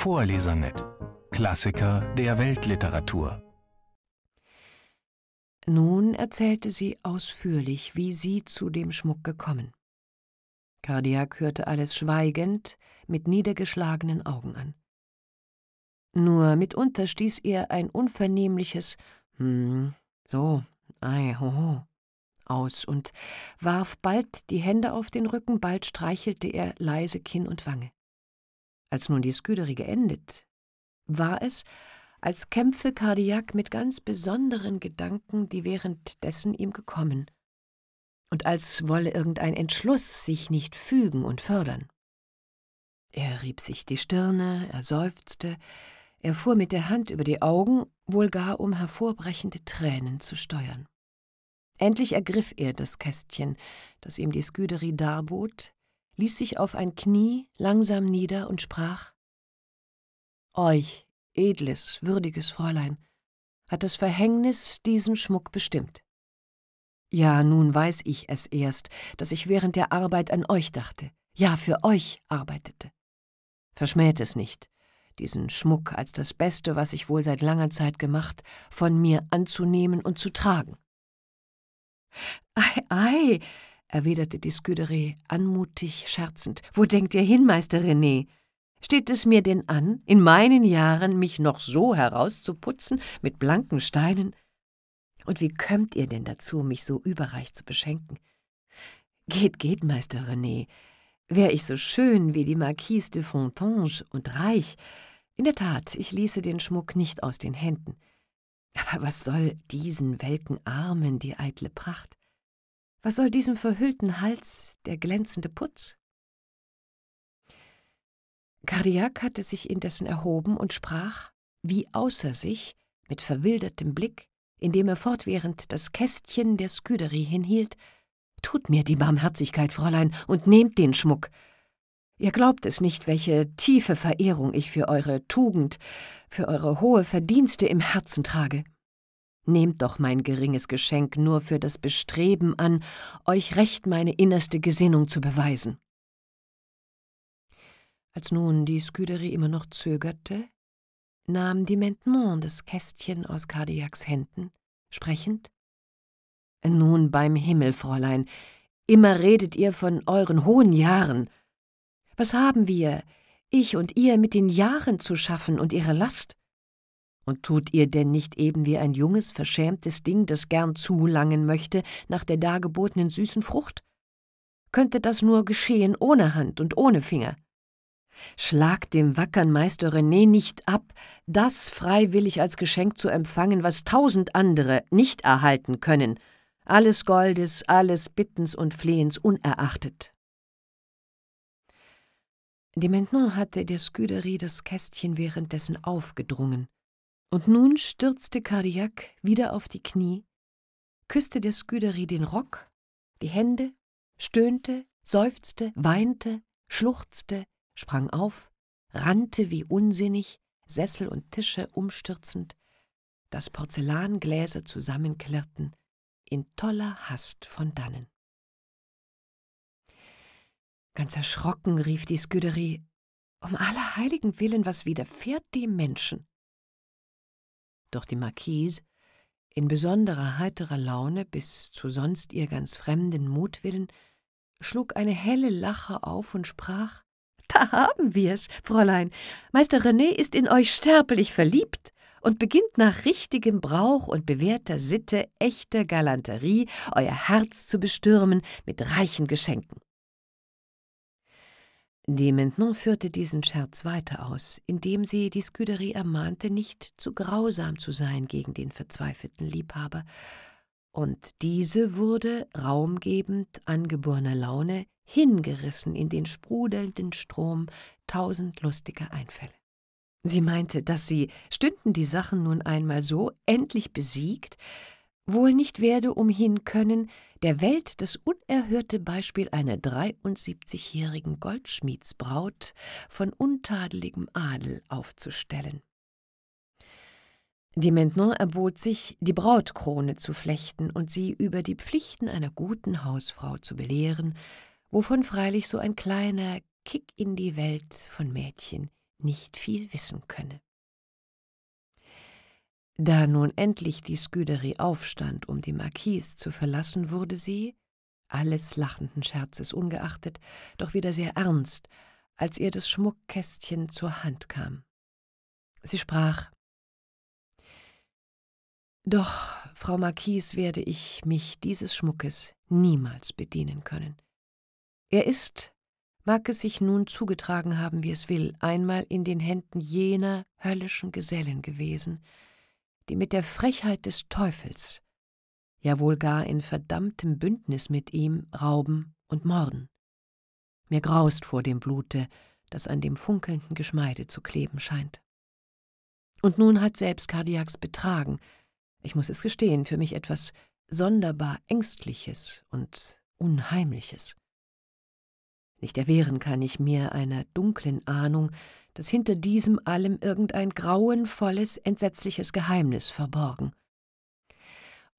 Vorlesernet. Klassiker der Weltliteratur. Nun erzählte sie ausführlich, wie sie zu dem Schmuck gekommen. Kardiak hörte alles schweigend, mit niedergeschlagenen Augen an. Nur mitunter stieß ihr ein unvernehmliches Hm, so, ei, ho, ho, aus und warf bald die Hände auf den Rücken, bald streichelte er leise Kinn und Wange. Als nun die Sküderie geendet, war es, als kämpfe Kardiak mit ganz besonderen Gedanken, die währenddessen ihm gekommen, und als wolle irgendein Entschluss sich nicht fügen und fördern. Er rieb sich die Stirne, er seufzte, er fuhr mit der Hand über die Augen, wohl gar um hervorbrechende Tränen zu steuern. Endlich ergriff er das Kästchen, das ihm die Sküderie darbot, ließ sich auf ein Knie langsam nieder und sprach Euch, edles, würdiges Fräulein, hat das Verhängnis diesen Schmuck bestimmt. Ja, nun weiß ich es erst, dass ich während der Arbeit an euch dachte, ja, für euch arbeitete. Verschmäht es nicht, diesen Schmuck als das Beste, was ich wohl seit langer Zeit gemacht, von mir anzunehmen und zu tragen. Ei, ei, erwiderte die Scuderie anmutig scherzend. Wo denkt ihr hin, Meister René? Steht es mir denn an, in meinen Jahren mich noch so herauszuputzen mit blanken Steinen? Und wie kömmt ihr denn dazu, mich so überreich zu beschenken? Geht, geht, Meister René. Wäre ich so schön wie die Marquise de Fontange und reich. In der Tat, ich ließe den Schmuck nicht aus den Händen. Aber was soll diesen welken Armen die eitle Pracht? Was soll diesem verhüllten Hals der glänzende Putz? Kardiak hatte sich indessen erhoben und sprach, wie außer sich, mit verwildertem Blick, indem er fortwährend das Kästchen der Sküderie hinhielt, Tut mir die Barmherzigkeit, Fräulein, und nehmt den Schmuck. Ihr glaubt es nicht, welche tiefe Verehrung ich für eure Tugend, für eure hohe Verdienste im Herzen trage. Nehmt doch mein geringes Geschenk nur für das Bestreben an, euch recht meine innerste Gesinnung zu beweisen. Als nun die Sküderie immer noch zögerte, nahm die Maintenon das Kästchen aus Cardiacs Händen, sprechend Nun beim Himmel, Fräulein, immer redet ihr von euren hohen Jahren. Was haben wir, ich und ihr, mit den Jahren zu schaffen und ihrer Last? Und tut ihr denn nicht eben wie ein junges, verschämtes Ding, das gern zulangen möchte, nach der dargebotenen süßen Frucht? Könnte das nur geschehen ohne Hand und ohne Finger? Schlagt dem wackern Meister René nicht ab, das freiwillig als Geschenk zu empfangen, was tausend andere nicht erhalten können, alles Goldes, alles Bittens und Flehens unerachtet. De Menton hatte der Sküderie das Kästchen währenddessen aufgedrungen. Und nun stürzte Kardiak wieder auf die Knie, küsste der Sküderie den Rock, die Hände, stöhnte, seufzte, weinte, schluchzte, sprang auf, rannte wie unsinnig, Sessel und Tische umstürzend, dass Porzellangläser zusammenklirrten, in toller Hast von dannen. Ganz erschrocken rief die Sküderie, um aller Heiligen willen, was widerfährt dem Menschen? Doch die Marquise, in besonderer heiterer Laune bis zu sonst ihr ganz fremden Mutwillen, schlug eine helle Lache auf und sprach Da haben wir's, Fräulein. Meister René ist in euch sterblich verliebt und beginnt nach richtigem Brauch und bewährter Sitte echter Galanterie euer Herz zu bestürmen mit reichen Geschenken. Die Menton führte diesen Scherz weiter aus, indem sie die Scuderie ermahnte, nicht zu grausam zu sein gegen den verzweifelten Liebhaber, und diese wurde, raumgebend angeborener Laune, hingerissen in den sprudelnden Strom tausend lustiger Einfälle. Sie meinte, dass sie, stünden die Sachen nun einmal so, endlich besiegt, wohl nicht werde umhin können, der Welt das unerhörte Beispiel einer 73-jährigen Goldschmiedsbraut von untadeligem Adel aufzustellen. Die Maintenant erbot sich, die Brautkrone zu flechten und sie über die Pflichten einer guten Hausfrau zu belehren, wovon freilich so ein kleiner Kick in die Welt von Mädchen nicht viel wissen könne. Da nun endlich die Scuderie aufstand, um die Marquise zu verlassen, wurde sie, alles lachenden Scherzes ungeachtet, doch wieder sehr ernst, als ihr das Schmuckkästchen zur Hand kam. Sie sprach Doch, Frau Marquise, werde ich mich dieses Schmuckes niemals bedienen können. Er ist, mag es sich nun zugetragen haben, wie es will, einmal in den Händen jener höllischen Gesellen gewesen, die mit der Frechheit des Teufels, ja wohl gar in verdammtem Bündnis mit ihm rauben und morden. Mir graust vor dem Blute, das an dem funkelnden Geschmeide zu kleben scheint. Und nun hat selbst Kardiaks Betragen, ich muss es gestehen, für mich etwas sonderbar Ängstliches und Unheimliches. Nicht erwehren kann ich mir einer dunklen Ahnung, dass hinter diesem allem irgendein grauenvolles, entsetzliches Geheimnis verborgen.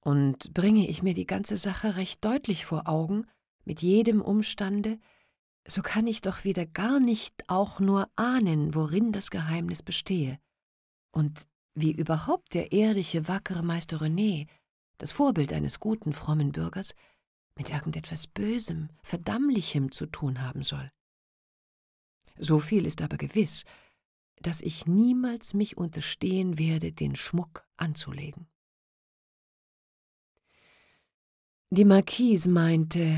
Und bringe ich mir die ganze Sache recht deutlich vor Augen, mit jedem Umstande, so kann ich doch wieder gar nicht auch nur ahnen, worin das Geheimnis bestehe. Und wie überhaupt der ehrliche, wackere Meister René, das Vorbild eines guten, frommen Bürgers, mit irgendetwas Bösem, Verdammlichem zu tun haben soll. So viel ist aber gewiss, dass ich niemals mich unterstehen werde, den Schmuck anzulegen. Die Marquise meinte,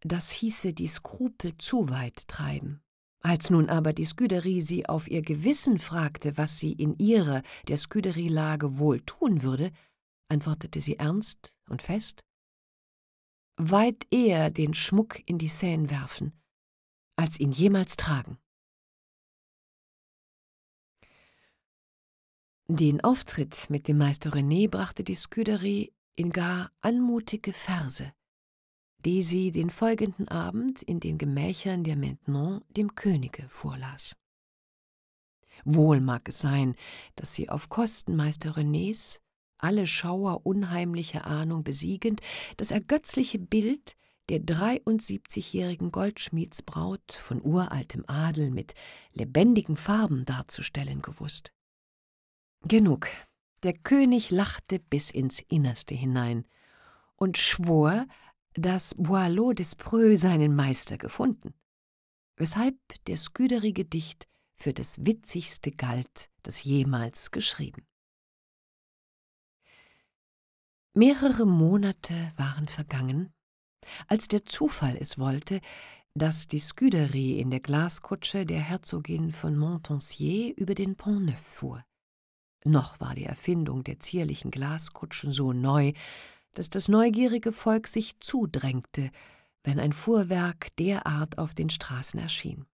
das hieße die Skrupel zu weit treiben. Als nun aber die Sküderie sie auf ihr Gewissen fragte, was sie in ihrer, der Sküderielage wohl tun würde, antwortete sie ernst und fest weit eher den Schmuck in die Seine werfen, als ihn jemals tragen. Den Auftritt mit dem Meister René brachte die Sküderie in gar anmutige Verse, die sie den folgenden Abend in den Gemächern der Maintenon dem Könige vorlas. Wohl mag es sein, dass sie auf Kosten Meister Renés alle Schauer unheimlicher Ahnung besiegend, das ergötzliche Bild der 73-jährigen Goldschmiedsbraut von uraltem Adel mit lebendigen Farben darzustellen gewusst. Genug. Der König lachte bis ins Innerste hinein und schwor, dass Boileau Despreux seinen Meister gefunden, weshalb der Scudery-Gedicht für das witzigste galt, das jemals geschrieben. Mehrere Monate waren vergangen, als der Zufall es wollte, dass die Sküderie in der Glaskutsche der Herzogin von Montpensier über den Pont Neuf fuhr. Noch war die Erfindung der zierlichen Glaskutschen so neu, dass das neugierige Volk sich zudrängte, wenn ein Fuhrwerk derart auf den Straßen erschien.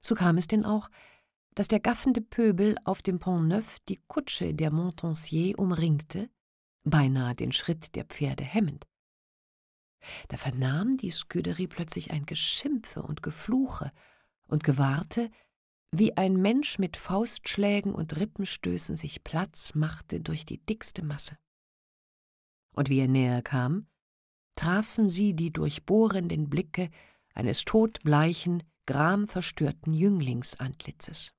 So kam es denn auch, dass der gaffende Pöbel auf dem Pont Neuf die Kutsche der Montpensier umringte beinahe den Schritt der Pferde hemmend. Da vernahm die Sküderie plötzlich ein Geschimpfe und Gefluche und gewahrte, wie ein Mensch mit Faustschlägen und Rippenstößen sich Platz machte durch die dickste Masse. Und wie er näher kam, trafen sie die durchbohrenden Blicke eines todbleichen, gramverstörten Jünglingsantlitzes.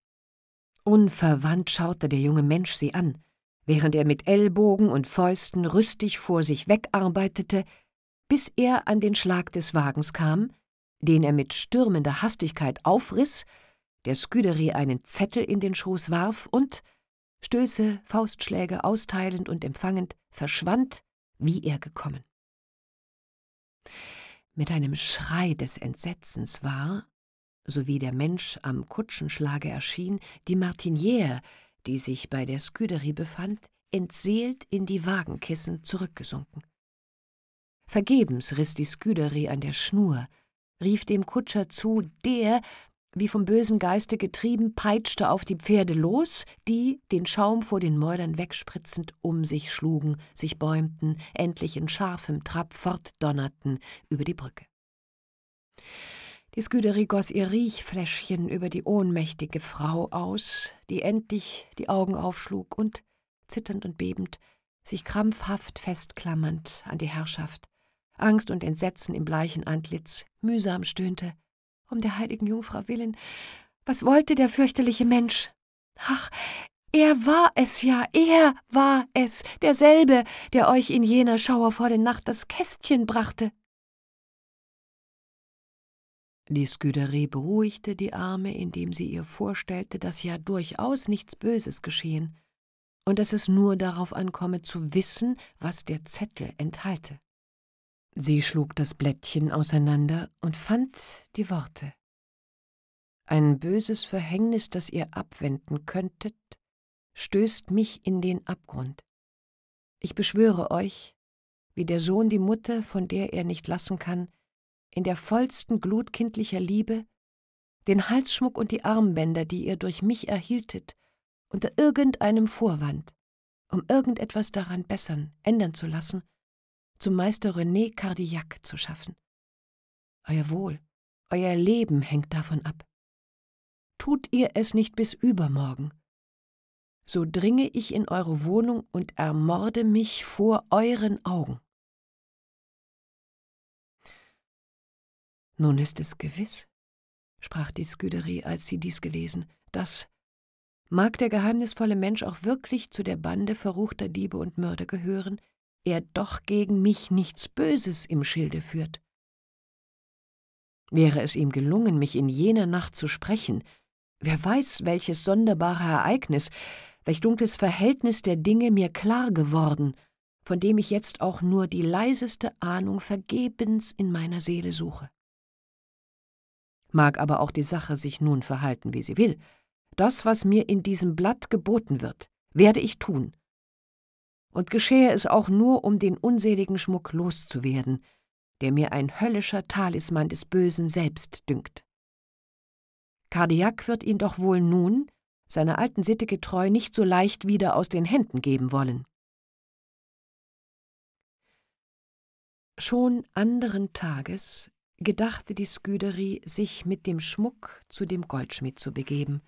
Unverwandt schaute der junge Mensch sie an, während er mit Ellbogen und Fäusten rüstig vor sich wegarbeitete, bis er an den Schlag des Wagens kam, den er mit stürmender Hastigkeit aufriß, der Scuderie einen Zettel in den Schoß warf und, Stöße, Faustschläge austeilend und empfangend, verschwand, wie er gekommen. Mit einem Schrei des Entsetzens war, so wie der Mensch am Kutschenschlage erschien, die Martiniere, die sich bei der Sküderie befand, entseelt in die Wagenkissen zurückgesunken. Vergebens riss die Sküderie an der Schnur, rief dem Kutscher zu, der, wie vom bösen Geiste getrieben, peitschte auf die Pferde los, die, den Schaum vor den Mäulern wegspritzend, um sich schlugen, sich bäumten, endlich in scharfem Trab fortdonnerten über die Brücke. Die Sküderie goss ihr Riechfläschchen über die ohnmächtige Frau aus, die endlich die Augen aufschlug und, zitternd und bebend, sich krampfhaft festklammernd an die Herrschaft, Angst und Entsetzen im bleichen Antlitz, mühsam stöhnte. Um der heiligen Jungfrau willen, was wollte der fürchterliche Mensch? Ach, er war es ja, er war es, derselbe, der euch in jener Schauer vor der Nacht das Kästchen brachte. Die Sküderie beruhigte die Arme, indem sie ihr vorstellte, dass ja durchaus nichts Böses geschehen und dass es nur darauf ankomme, zu wissen, was der Zettel enthalte. Sie schlug das Blättchen auseinander und fand die Worte. Ein böses Verhängnis, das ihr abwenden könntet, stößt mich in den Abgrund. Ich beschwöre euch, wie der Sohn die Mutter, von der er nicht lassen kann, in der vollsten Glut kindlicher Liebe, den Halsschmuck und die Armbänder, die ihr durch mich erhieltet, unter irgendeinem Vorwand, um irgendetwas daran bessern, ändern zu lassen, zum Meister René Cardillac zu schaffen. Euer Wohl, euer Leben hängt davon ab. Tut ihr es nicht bis übermorgen, so dringe ich in eure Wohnung und ermorde mich vor euren Augen. Nun ist es gewiss, sprach die Sküderie, als sie dies gelesen, dass mag der geheimnisvolle Mensch auch wirklich zu der Bande verruchter Diebe und Mörder gehören, er doch gegen mich nichts Böses im Schilde führt. Wäre es ihm gelungen, mich in jener Nacht zu sprechen, wer weiß, welches sonderbare Ereignis, welch dunkles Verhältnis der Dinge mir klar geworden, von dem ich jetzt auch nur die leiseste Ahnung vergebens in meiner Seele suche mag aber auch die Sache sich nun verhalten, wie sie will, das, was mir in diesem Blatt geboten wird, werde ich tun. Und geschehe es auch nur, um den unseligen Schmuck loszuwerden, der mir ein höllischer Talisman des Bösen selbst dünkt. Kardiak wird ihn doch wohl nun, seiner alten Sitte getreu, nicht so leicht wieder aus den Händen geben wollen. Schon anderen Tages gedachte die Sküderi, sich mit dem Schmuck zu dem Goldschmied zu begeben.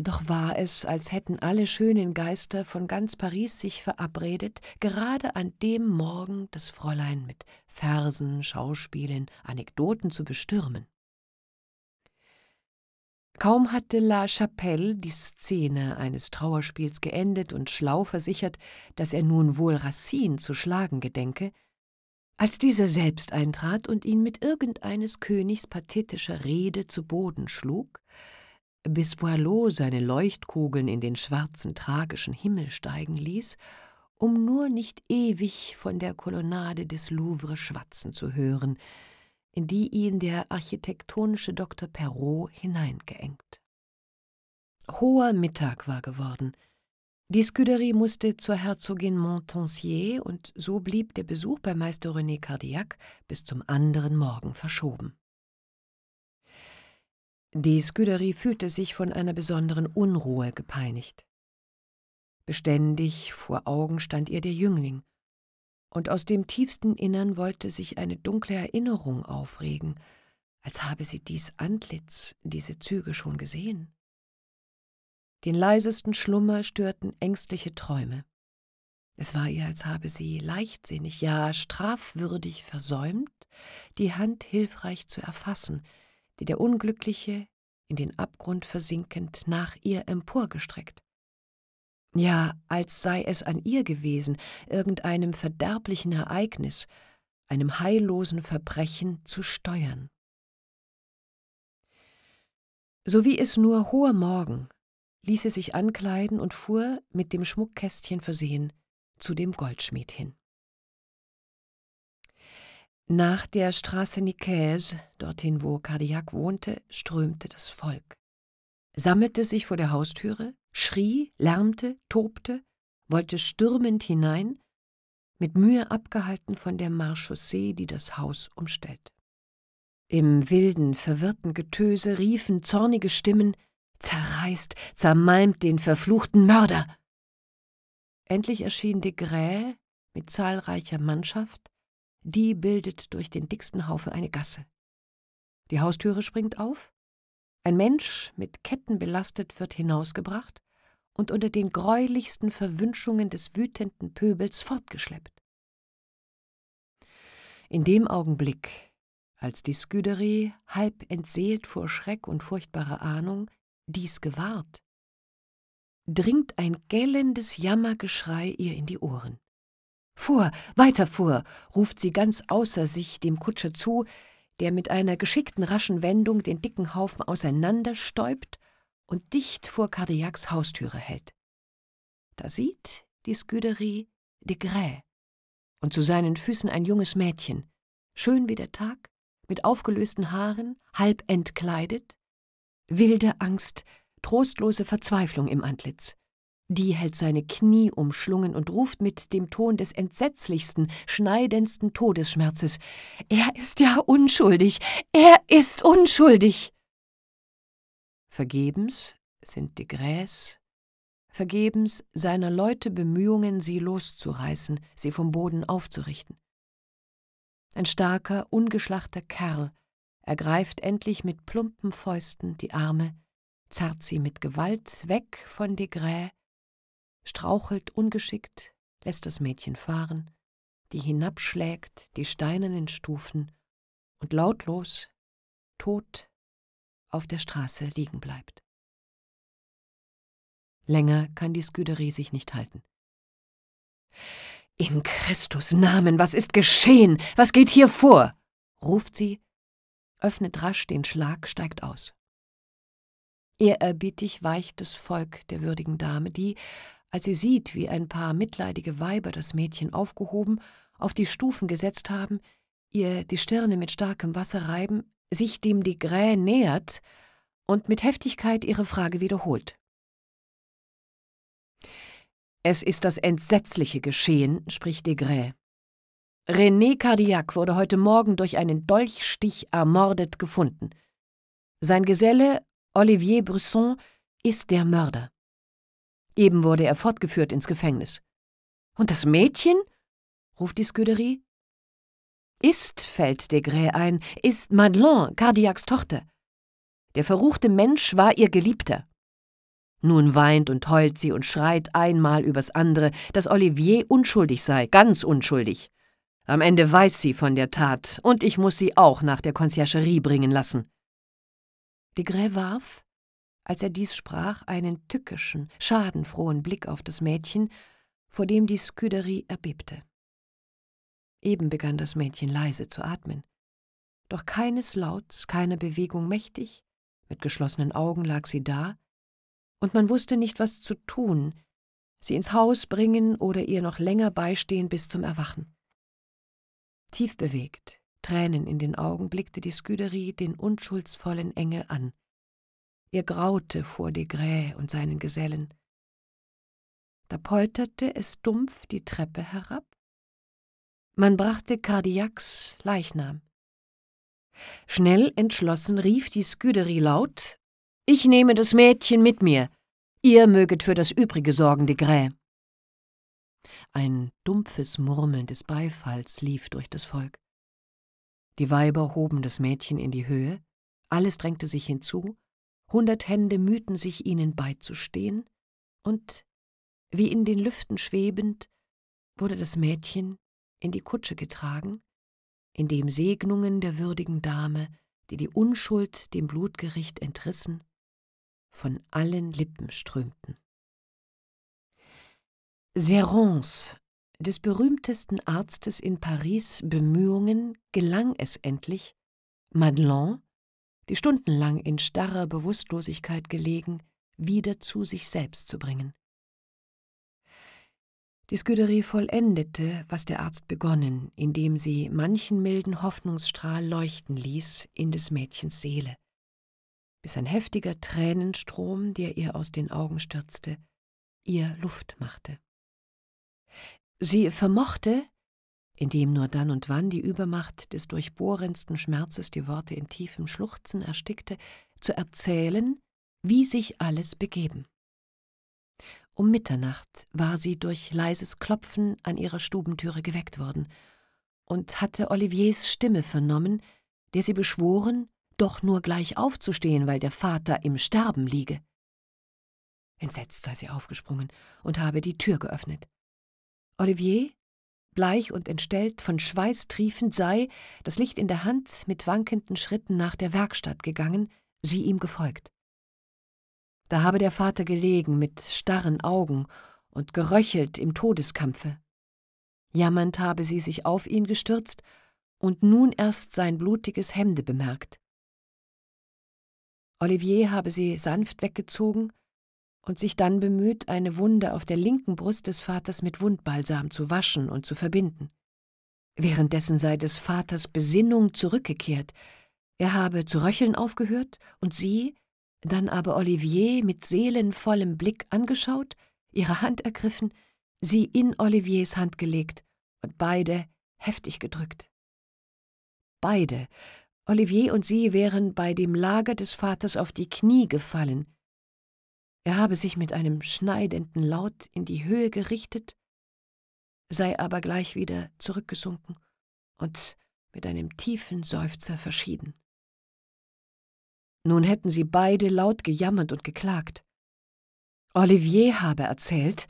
Doch war es, als hätten alle schönen Geister von ganz Paris sich verabredet, gerade an dem Morgen das Fräulein mit Versen, Schauspielen, Anekdoten zu bestürmen. Kaum hatte La Chapelle die Szene eines Trauerspiels geendet und schlau versichert, dass er nun wohl Racine zu schlagen gedenke, als dieser selbst eintrat und ihn mit irgendeines Königs pathetischer Rede zu Boden schlug, bis Boileau seine Leuchtkugeln in den schwarzen, tragischen Himmel steigen ließ, um nur nicht ewig von der Kolonnade des Louvre schwatzen zu hören, in die ihn der architektonische Dr. Perrault hineingeengt. Hoher Mittag war geworden – die Sküderie musste zur Herzogin Montpensier und so blieb der Besuch bei Meister René Cardillac bis zum anderen Morgen verschoben. Die Sküderie fühlte sich von einer besonderen Unruhe gepeinigt. Beständig vor Augen stand ihr der Jüngling, und aus dem tiefsten Innern wollte sich eine dunkle Erinnerung aufregen, als habe sie dies Antlitz, diese Züge schon gesehen. Den leisesten Schlummer störten ängstliche Träume. Es war ihr, als habe sie leichtsinnig, ja strafwürdig versäumt, die Hand hilfreich zu erfassen, die der Unglückliche, in den Abgrund versinkend, nach ihr emporgestreckt. Ja, als sei es an ihr gewesen, irgendeinem verderblichen Ereignis, einem heillosen Verbrechen zu steuern. So wie es nur hoher Morgen, ließ sie sich ankleiden und fuhr, mit dem Schmuckkästchen versehen, zu dem Goldschmied hin. Nach der Straße Nicaise, dorthin wo Cardillac wohnte, strömte das Volk. Sammelte sich vor der Haustüre, schrie, lärmte, tobte, wollte stürmend hinein, mit Mühe abgehalten von der Marchaussee, die das Haus umstellt. Im wilden, verwirrten Getöse riefen zornige Stimmen zerreißt, zermalmt den verfluchten Mörder. Endlich erschien de Grey mit zahlreicher Mannschaft, die bildet durch den dicksten Haufen eine Gasse. Die Haustüre springt auf, ein Mensch, mit Ketten belastet, wird hinausgebracht und unter den greulichsten Verwünschungen des wütenden Pöbels fortgeschleppt. In dem Augenblick, als die Sküderie, halb entseelt vor Schreck und furchtbarer Ahnung, dies gewahrt, dringt ein gellendes Jammergeschrei ihr in die Ohren. Vor, weiter vor, ruft sie ganz außer sich dem Kutscher zu, der mit einer geschickten raschen Wendung den dicken Haufen auseinanderstäubt und dicht vor Kardiaks Haustüre hält. Da sieht die Sküderie de Grès und zu seinen Füßen ein junges Mädchen, schön wie der Tag, mit aufgelösten Haaren, halb entkleidet, wilde Angst, trostlose Verzweiflung im Antlitz. Die hält seine Knie umschlungen und ruft mit dem Ton des entsetzlichsten, schneidendsten Todesschmerzes Er ist ja unschuldig. Er ist unschuldig. Vergebens sind de Grès, vergebens seiner Leute Bemühungen, sie loszureißen, sie vom Boden aufzurichten. Ein starker, ungeschlachter Kerl, ergreift endlich mit plumpen Fäusten die Arme, zerrt sie mit Gewalt weg von Degrä, strauchelt ungeschickt, lässt das Mädchen fahren, die hinabschlägt die steinernen Stufen und lautlos, tot, auf der Straße liegen bleibt. Länger kann die Sküderie sich nicht halten. In Christus Namen, was ist geschehen? Was geht hier vor? ruft sie öffnet rasch den Schlag, steigt aus. Ehrerbietig weicht das Volk der würdigen Dame, die, als sie sieht, wie ein paar mitleidige Weiber das Mädchen aufgehoben, auf die Stufen gesetzt haben, ihr die Stirne mit starkem Wasser reiben, sich dem Degré nähert und mit Heftigkeit ihre Frage wiederholt. Es ist das Entsetzliche geschehen, spricht Degré. René Cardillac wurde heute Morgen durch einen Dolchstich ermordet gefunden. Sein Geselle, Olivier Brisson, ist der Mörder. Eben wurde er fortgeführt ins Gefängnis. Und das Mädchen? ruft die Sküderie. Ist, fällt Desgrais ein, ist Madeleine, Cardillacs Tochter. Der verruchte Mensch war ihr Geliebter. Nun weint und heult sie und schreit einmal übers andere, dass Olivier unschuldig sei, ganz unschuldig. Am Ende weiß sie von der Tat und ich muss sie auch nach der Conciergerie bringen lassen. Legret warf, als er dies sprach, einen tückischen, schadenfrohen Blick auf das Mädchen, vor dem die Sküderie erbebte. Eben begann das Mädchen leise zu atmen. Doch keines Lauts, keiner Bewegung mächtig, mit geschlossenen Augen lag sie da, und man wusste nicht, was zu tun, sie ins Haus bringen oder ihr noch länger beistehen bis zum Erwachen. Tief bewegt, Tränen in den Augen, blickte die Sküderie den unschuldsvollen Engel an. Ihr graute vor Desgrais und seinen Gesellen. Da polterte es dumpf die Treppe herab. Man brachte Cardiacs Leichnam. Schnell entschlossen rief die Sküderie laut: Ich nehme das Mädchen mit mir. Ihr möget für das Übrige sorgen, Desgrais ein dumpfes Murmeln des Beifalls lief durch das Volk. Die Weiber hoben das Mädchen in die Höhe, alles drängte sich hinzu, hundert Hände mühten sich ihnen beizustehen, und, wie in den Lüften schwebend, wurde das Mädchen in die Kutsche getragen, in dem Segnungen der würdigen Dame, die die Unschuld dem Blutgericht entrissen, von allen Lippen strömten. Serrans, des berühmtesten Arztes in Paris, Bemühungen gelang es endlich, Madeleine, die stundenlang in starrer Bewusstlosigkeit gelegen, wieder zu sich selbst zu bringen. Die Scuderie vollendete, was der Arzt begonnen, indem sie manchen milden Hoffnungsstrahl leuchten ließ in des Mädchens Seele, bis ein heftiger Tränenstrom, der ihr aus den Augen stürzte, ihr Luft machte. Sie vermochte, indem nur dann und wann die Übermacht des durchbohrendsten Schmerzes die Worte in tiefem Schluchzen erstickte, zu erzählen, wie sich alles begeben. Um Mitternacht war sie durch leises Klopfen an ihrer Stubentüre geweckt worden und hatte Oliviers Stimme vernommen, der sie beschworen, doch nur gleich aufzustehen, weil der Vater im Sterben liege. Entsetzt sei sie aufgesprungen und habe die Tür geöffnet. Olivier, bleich und entstellt, von Schweiß triefend, sei, das Licht in der Hand, mit wankenden Schritten nach der Werkstatt gegangen, sie ihm gefolgt. Da habe der Vater gelegen mit starren Augen und geröchelt im Todeskampfe. Jammernd habe sie sich auf ihn gestürzt und nun erst sein blutiges Hemde bemerkt. Olivier habe sie sanft weggezogen, und sich dann bemüht, eine Wunde auf der linken Brust des Vaters mit Wundbalsam zu waschen und zu verbinden. Währenddessen sei des Vaters Besinnung zurückgekehrt. Er habe zu röcheln aufgehört und sie, dann aber Olivier mit seelenvollem Blick angeschaut, ihre Hand ergriffen, sie in Oliviers Hand gelegt und beide heftig gedrückt. Beide, Olivier und sie, wären bei dem Lager des Vaters auf die Knie gefallen, er habe sich mit einem schneidenden Laut in die Höhe gerichtet, sei aber gleich wieder zurückgesunken und mit einem tiefen Seufzer verschieden. Nun hätten sie beide laut gejammert und geklagt. Olivier habe erzählt,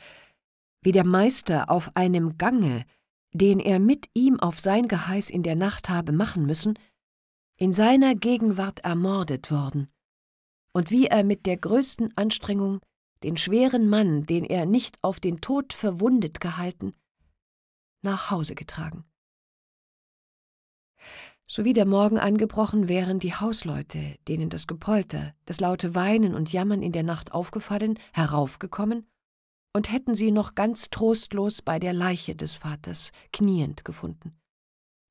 wie der Meister auf einem Gange, den er mit ihm auf sein Geheiß in der Nacht habe machen müssen, in seiner Gegenwart ermordet worden und wie er mit der größten Anstrengung den schweren Mann, den er nicht auf den Tod verwundet gehalten, nach Hause getragen. Sowie der Morgen angebrochen wären die Hausleute, denen das Gepolter, das laute Weinen und Jammern in der Nacht aufgefallen, heraufgekommen und hätten sie noch ganz trostlos bei der Leiche des Vaters kniend gefunden.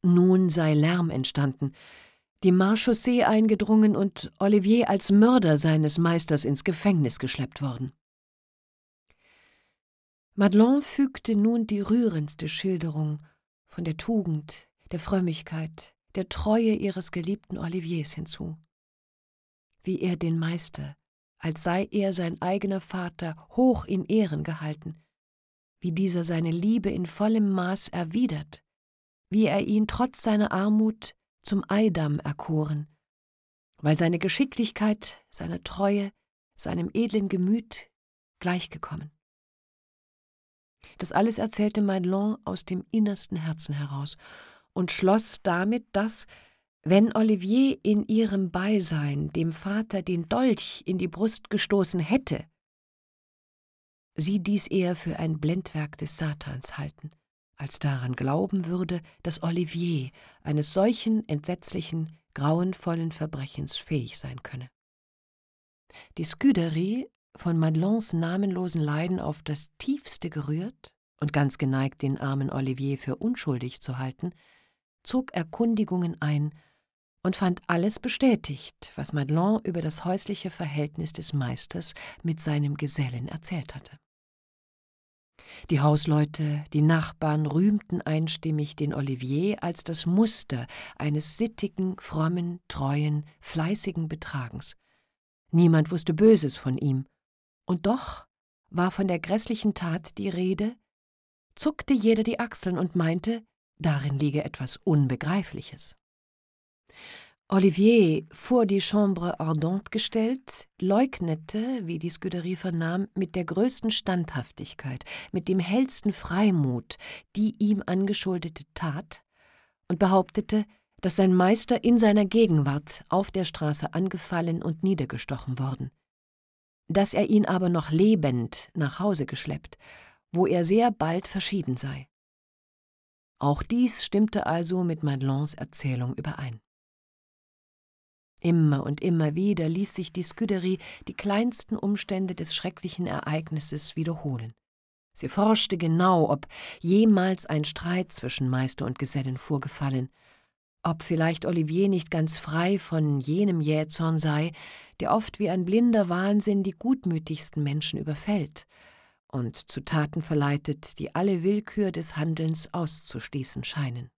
Nun sei Lärm entstanden, die Marchaussee eingedrungen und Olivier als Mörder seines Meisters ins Gefängnis geschleppt worden. Madelon fügte nun die rührendste Schilderung von der Tugend, der Frömmigkeit, der Treue ihres geliebten Oliviers hinzu. Wie er den Meister, als sei er sein eigener Vater, hoch in Ehren gehalten, wie dieser seine Liebe in vollem Maß erwidert, wie er ihn trotz seiner Armut zum Eidam erkoren, weil seine Geschicklichkeit, seine Treue, seinem edlen Gemüt gleichgekommen. Das alles erzählte Madelon aus dem innersten Herzen heraus und schloss damit, dass, wenn Olivier in ihrem Beisein dem Vater den Dolch in die Brust gestoßen hätte, sie dies eher für ein Blendwerk des Satans halten als daran glauben würde, dass Olivier eines solchen entsetzlichen, grauenvollen Verbrechens fähig sein könne. Die Scuderie, von Madelons namenlosen Leiden auf das tiefste gerührt und ganz geneigt, den armen Olivier für unschuldig zu halten, zog Erkundigungen ein und fand alles bestätigt, was Madelon über das häusliche Verhältnis des Meisters mit seinem Gesellen erzählt hatte. Die Hausleute, die Nachbarn rühmten einstimmig den Olivier als das Muster eines sittigen, frommen, treuen, fleißigen Betragens. Niemand wusste Böses von ihm. Und doch war von der grässlichen Tat die Rede, zuckte jeder die Achseln und meinte, darin liege etwas Unbegreifliches. Olivier, vor die Chambre Ardente gestellt, leugnete, wie die Scuderie vernahm, mit der größten Standhaftigkeit, mit dem hellsten Freimut die ihm angeschuldete Tat und behauptete, dass sein Meister in seiner Gegenwart auf der Straße angefallen und niedergestochen worden, dass er ihn aber noch lebend nach Hause geschleppt, wo er sehr bald verschieden sei. Auch dies stimmte also mit Madelons Erzählung überein. Immer und immer wieder ließ sich die Sküderie die kleinsten Umstände des schrecklichen Ereignisses wiederholen. Sie forschte genau, ob jemals ein Streit zwischen Meister und Gesellen vorgefallen, ob vielleicht Olivier nicht ganz frei von jenem Jähzorn sei, der oft wie ein blinder Wahnsinn die gutmütigsten Menschen überfällt und zu Taten verleitet, die alle Willkür des Handelns auszuschließen scheinen.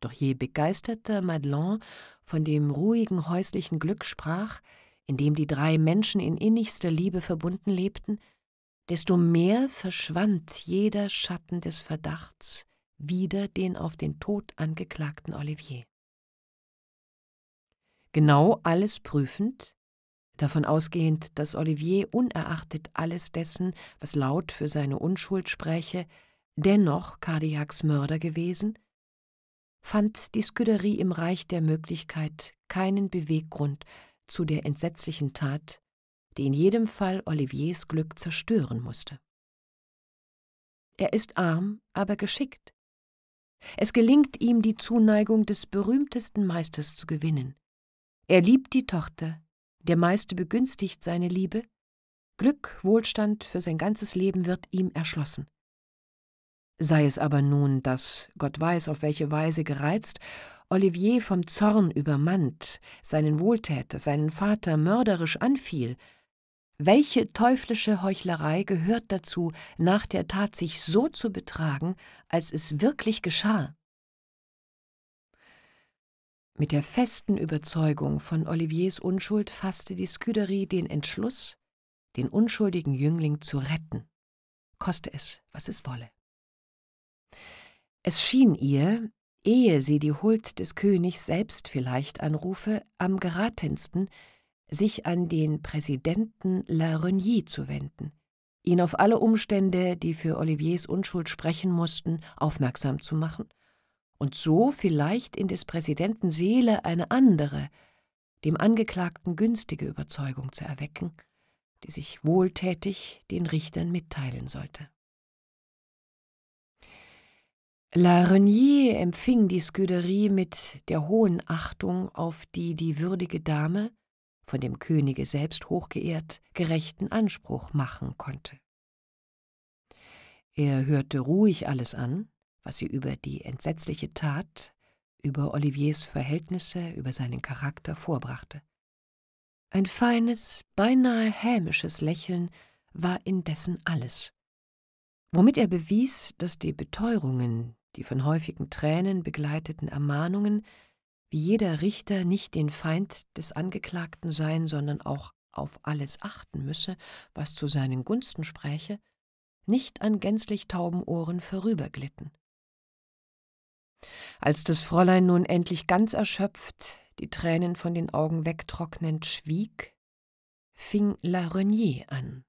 Doch je begeisterter Madelon von dem ruhigen häuslichen Glück sprach, in dem die drei Menschen in innigster Liebe verbunden lebten, desto mehr verschwand jeder Schatten des Verdachts wider den auf den Tod angeklagten Olivier. Genau alles prüfend, davon ausgehend, dass Olivier unerachtet alles dessen, was laut für seine Unschuld spräche, dennoch Cardiacs Mörder gewesen, fand die Sküderie im Reich der Möglichkeit keinen Beweggrund zu der entsetzlichen Tat, die in jedem Fall Oliviers Glück zerstören musste. Er ist arm, aber geschickt. Es gelingt ihm, die Zuneigung des berühmtesten Meisters zu gewinnen. Er liebt die Tochter, der Meister begünstigt seine Liebe, Glück, Wohlstand für sein ganzes Leben wird ihm erschlossen. Sei es aber nun, dass, Gott weiß auf welche Weise gereizt, Olivier vom Zorn übermannt, seinen Wohltäter, seinen Vater mörderisch anfiel. Welche teuflische Heuchlerei gehört dazu, nach der Tat sich so zu betragen, als es wirklich geschah? Mit der festen Überzeugung von Oliviers Unschuld fasste die Sküderie den Entschluss, den unschuldigen Jüngling zu retten, koste es, was es wolle. Es schien ihr, ehe sie die Huld des Königs selbst vielleicht anrufe, am geratensten, sich an den Präsidenten La Renier zu wenden, ihn auf alle Umstände, die für Oliviers Unschuld sprechen mussten, aufmerksam zu machen und so vielleicht in des Präsidenten Seele eine andere, dem Angeklagten günstige Überzeugung zu erwecken, die sich wohltätig den Richtern mitteilen sollte. La Renier empfing die Scuderie mit der hohen Achtung, auf die die würdige Dame, von dem Könige selbst hochgeehrt, gerechten Anspruch machen konnte. Er hörte ruhig alles an, was sie über die entsetzliche Tat, über Oliviers Verhältnisse, über seinen Charakter vorbrachte. Ein feines, beinahe hämisches Lächeln war indessen alles, womit er bewies, dass die Beteuerungen, die von häufigen Tränen begleiteten Ermahnungen, wie jeder Richter nicht den Feind des Angeklagten sein, sondern auch auf alles achten müsse, was zu seinen Gunsten spräche, nicht an gänzlich tauben Ohren vorüberglitten. Als das Fräulein nun endlich ganz erschöpft, die Tränen von den Augen wegtrocknend schwieg, fing La Renier an.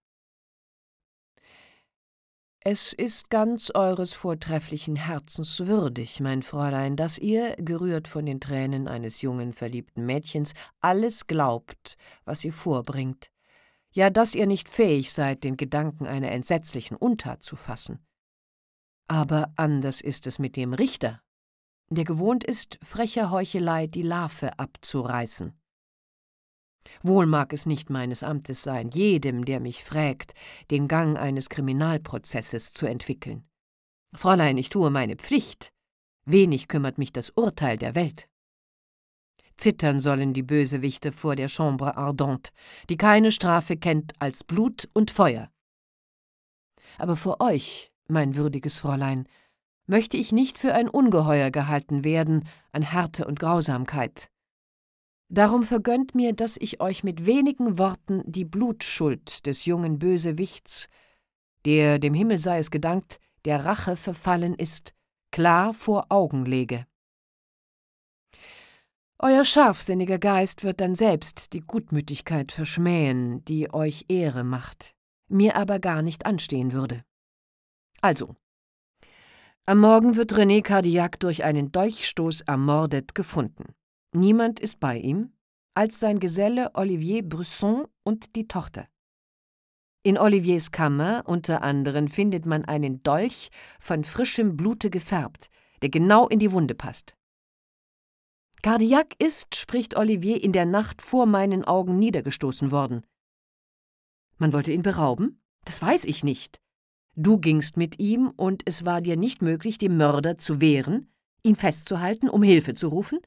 Es ist ganz eures vortrefflichen Herzens würdig, mein Fräulein, dass ihr, gerührt von den Tränen eines jungen, verliebten Mädchens, alles glaubt, was ihr vorbringt. Ja, dass ihr nicht fähig seid, den Gedanken einer entsetzlichen Untat zu fassen. Aber anders ist es mit dem Richter, der gewohnt ist, frecher Heuchelei die Larve abzureißen. Wohl mag es nicht meines Amtes sein, jedem, der mich frägt, den Gang eines Kriminalprozesses zu entwickeln. Fräulein, ich tue meine Pflicht. Wenig kümmert mich das Urteil der Welt. Zittern sollen die Bösewichte vor der Chambre Ardente, die keine Strafe kennt als Blut und Feuer. Aber vor euch, mein würdiges Fräulein, möchte ich nicht für ein Ungeheuer gehalten werden an Härte und Grausamkeit. Darum vergönnt mir, dass ich euch mit wenigen Worten die Blutschuld des jungen Bösewichts, der, dem Himmel sei es gedankt, der Rache verfallen ist, klar vor Augen lege. Euer scharfsinniger Geist wird dann selbst die Gutmütigkeit verschmähen, die euch Ehre macht, mir aber gar nicht anstehen würde. Also, am Morgen wird René Cardillac durch einen Dolchstoß ermordet gefunden. Niemand ist bei ihm, als sein Geselle Olivier Brisson und die Tochter. In Oliviers Kammer unter anderem findet man einen Dolch von frischem Blute gefärbt, der genau in die Wunde passt. Kardiak ist, spricht Olivier, in der Nacht vor meinen Augen niedergestoßen worden. Man wollte ihn berauben? Das weiß ich nicht. Du gingst mit ihm, und es war dir nicht möglich, den Mörder zu wehren, ihn festzuhalten, um Hilfe zu rufen?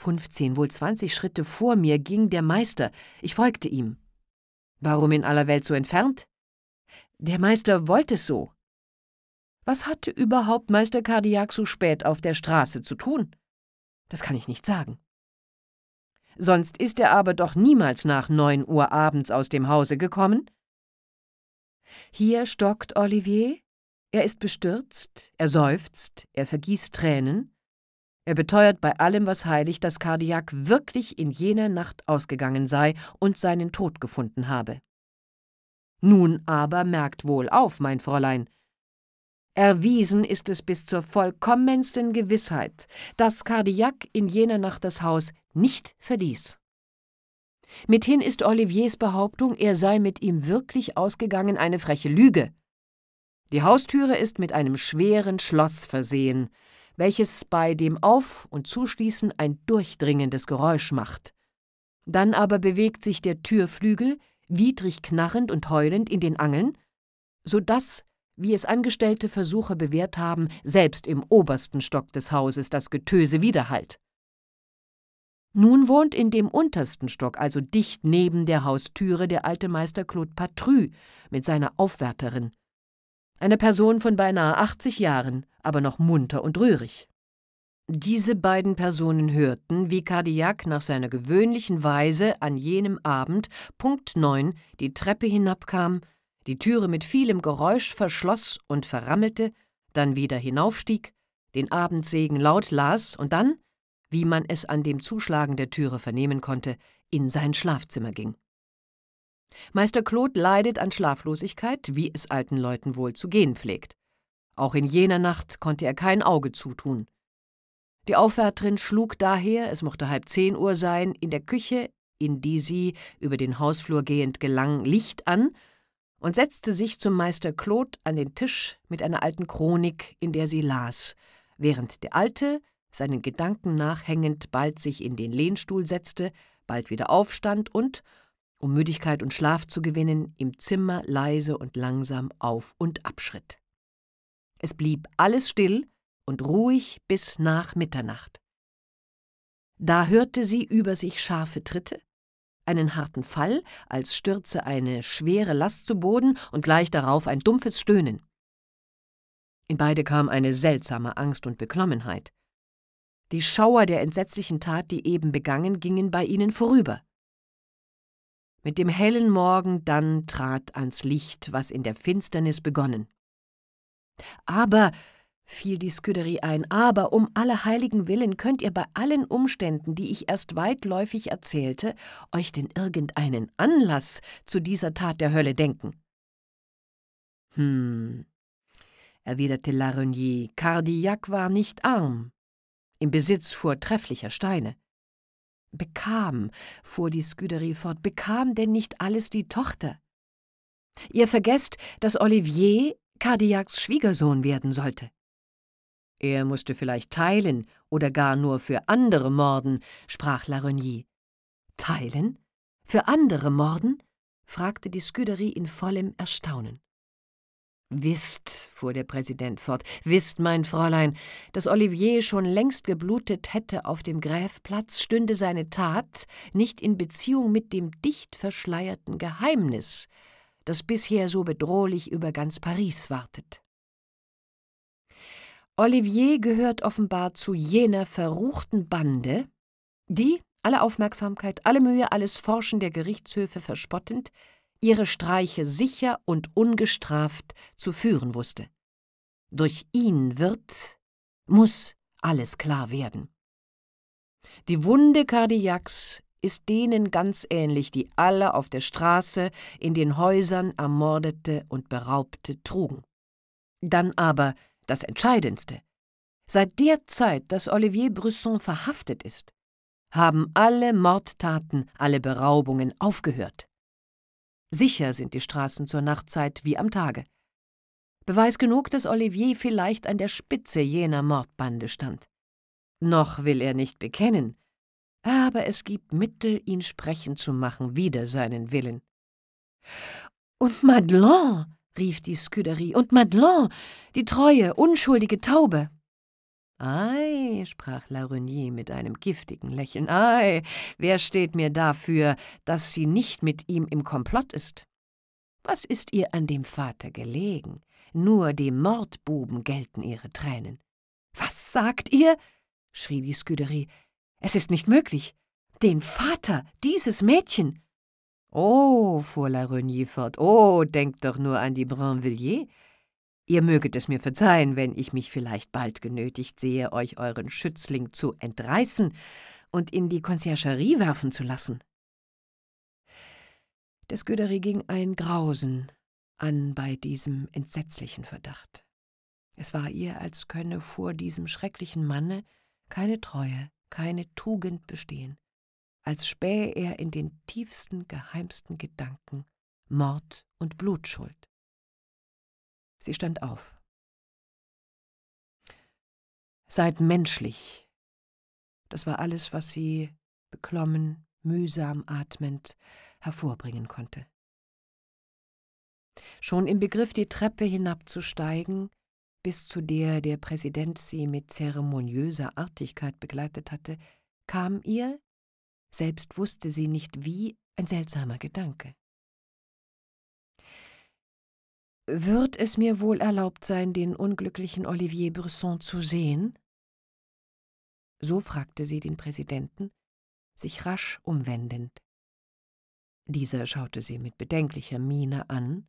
15, wohl 20 Schritte vor mir ging der Meister. Ich folgte ihm. Warum in aller Welt so entfernt? Der Meister wollte es so. Was hatte überhaupt Meister Kardiak so spät auf der Straße zu tun? Das kann ich nicht sagen. Sonst ist er aber doch niemals nach neun Uhr abends aus dem Hause gekommen. Hier stockt Olivier. Er ist bestürzt, er seufzt, er vergießt Tränen. Er beteuert bei allem, was heilig, dass Kardiak wirklich in jener Nacht ausgegangen sei und seinen Tod gefunden habe. Nun aber merkt wohl auf, mein Fräulein. Erwiesen ist es bis zur vollkommensten Gewissheit, dass Kardiak in jener Nacht das Haus nicht verließ. Mithin ist Oliviers Behauptung, er sei mit ihm wirklich ausgegangen, eine freche Lüge. Die Haustüre ist mit einem schweren Schloss versehen, welches bei dem Auf- und Zuschließen ein durchdringendes Geräusch macht. Dann aber bewegt sich der Türflügel widrig knarrend und heulend in den Angeln, so dass, wie es angestellte Versuche bewährt haben, selbst im obersten Stock des Hauses das Getöse widerhallt. Nun wohnt in dem untersten Stock, also dicht neben der Haustüre, der alte Meister Claude Patru mit seiner Aufwärterin, eine Person von beinahe 80 Jahren, aber noch munter und rührig. Diese beiden Personen hörten, wie Kardiak nach seiner gewöhnlichen Weise an jenem Abend, Punkt 9, die Treppe hinabkam, die Türe mit vielem Geräusch verschloss und verrammelte, dann wieder hinaufstieg, den Abendsegen laut las und dann, wie man es an dem Zuschlagen der Türe vernehmen konnte, in sein Schlafzimmer ging. Meister Claude leidet an Schlaflosigkeit, wie es alten Leuten wohl zu gehen pflegt. Auch in jener Nacht konnte er kein Auge zutun. Die Aufwärterin schlug daher, es mochte halb zehn Uhr sein, in der Küche, in die sie, über den Hausflur gehend, gelang, Licht an und setzte sich zum Meister Claude an den Tisch mit einer alten Chronik, in der sie las, während der Alte, seinen Gedanken nachhängend, bald sich in den Lehnstuhl setzte, bald wieder aufstand und, um Müdigkeit und Schlaf zu gewinnen, im Zimmer leise und langsam auf und abschritt. Es blieb alles still und ruhig bis nach Mitternacht. Da hörte sie über sich scharfe Tritte, einen harten Fall, als stürze eine schwere Last zu Boden und gleich darauf ein dumpfes Stöhnen. In beide kam eine seltsame Angst und Beklommenheit. Die Schauer der entsetzlichen Tat, die eben begangen, gingen bei ihnen vorüber. Mit dem hellen Morgen dann trat ans Licht, was in der Finsternis begonnen. Aber, fiel die Sküderie ein, aber um alle heiligen Willen könnt ihr bei allen Umständen, die ich erst weitläufig erzählte, euch denn irgendeinen Anlass zu dieser Tat der Hölle denken. Hm, erwiderte Laronier, Cardillac war nicht arm, im Besitz vortrefflicher Steine. Bekam, fuhr die Scuderie fort, bekam denn nicht alles die Tochter? Ihr vergesst, dass Olivier Cardiacs Schwiegersohn werden sollte. Er musste vielleicht teilen oder gar nur für andere morden, sprach La Renier. Teilen? Für andere morden? fragte die Scuderie in vollem Erstaunen. Wisst, fuhr der Präsident fort, wisst, mein Fräulein, dass Olivier schon längst geblutet hätte auf dem Gräfplatz, stünde seine Tat nicht in Beziehung mit dem dicht verschleierten Geheimnis, das bisher so bedrohlich über ganz Paris wartet. Olivier gehört offenbar zu jener verruchten Bande, die, alle Aufmerksamkeit, alle Mühe, alles Forschen der Gerichtshöfe verspottend, ihre Streiche sicher und ungestraft zu führen wusste. Durch ihn wird, muss alles klar werden. Die Wunde Kardiaks ist denen ganz ähnlich, die alle auf der Straße, in den Häusern ermordete und beraubte trugen. Dann aber das Entscheidendste. Seit der Zeit, dass Olivier Brisson verhaftet ist, haben alle Mordtaten, alle Beraubungen aufgehört. Sicher sind die Straßen zur Nachtzeit wie am Tage. Beweis genug, dass Olivier vielleicht an der Spitze jener Mordbande stand. Noch will er nicht bekennen, aber es gibt Mittel, ihn sprechen zu machen wider seinen Willen. Und Madelon, rief die Scuderie, und Madelon, die treue, unschuldige Taube. Ei, sprach La Renier mit einem giftigen Lächeln, ei, wer steht mir dafür, dass sie nicht mit ihm im Komplott ist? Was ist ihr an dem Vater gelegen? Nur dem Mordbuben gelten ihre Tränen. Was sagt ihr? schrie die Sküderie. Es ist nicht möglich. Den Vater, dieses Mädchen. Oh, fuhr La Renier fort, oh, denkt doch nur an die Brinvilliers. Ihr möget es mir verzeihen, wenn ich mich vielleicht bald genötigt sehe, euch euren Schützling zu entreißen und in die Conciergerie werfen zu lassen. Des Göderi ging ein Grausen an bei diesem entsetzlichen Verdacht. Es war ihr, als könne vor diesem schrecklichen Manne keine Treue, keine Tugend bestehen, als spähe er in den tiefsten, geheimsten Gedanken Mord und Blutschuld. Sie stand auf. Seid menschlich. Das war alles, was sie, beklommen, mühsam atmend, hervorbringen konnte. Schon im Begriff, die Treppe hinabzusteigen, bis zu der der Präsident sie mit zeremoniöser Artigkeit begleitet hatte, kam ihr, selbst wusste sie nicht wie, ein seltsamer Gedanke. Wird es mir wohl erlaubt sein, den unglücklichen Olivier Brisson zu sehen? So fragte sie den Präsidenten, sich rasch umwendend. Dieser schaute sie mit bedenklicher Miene an,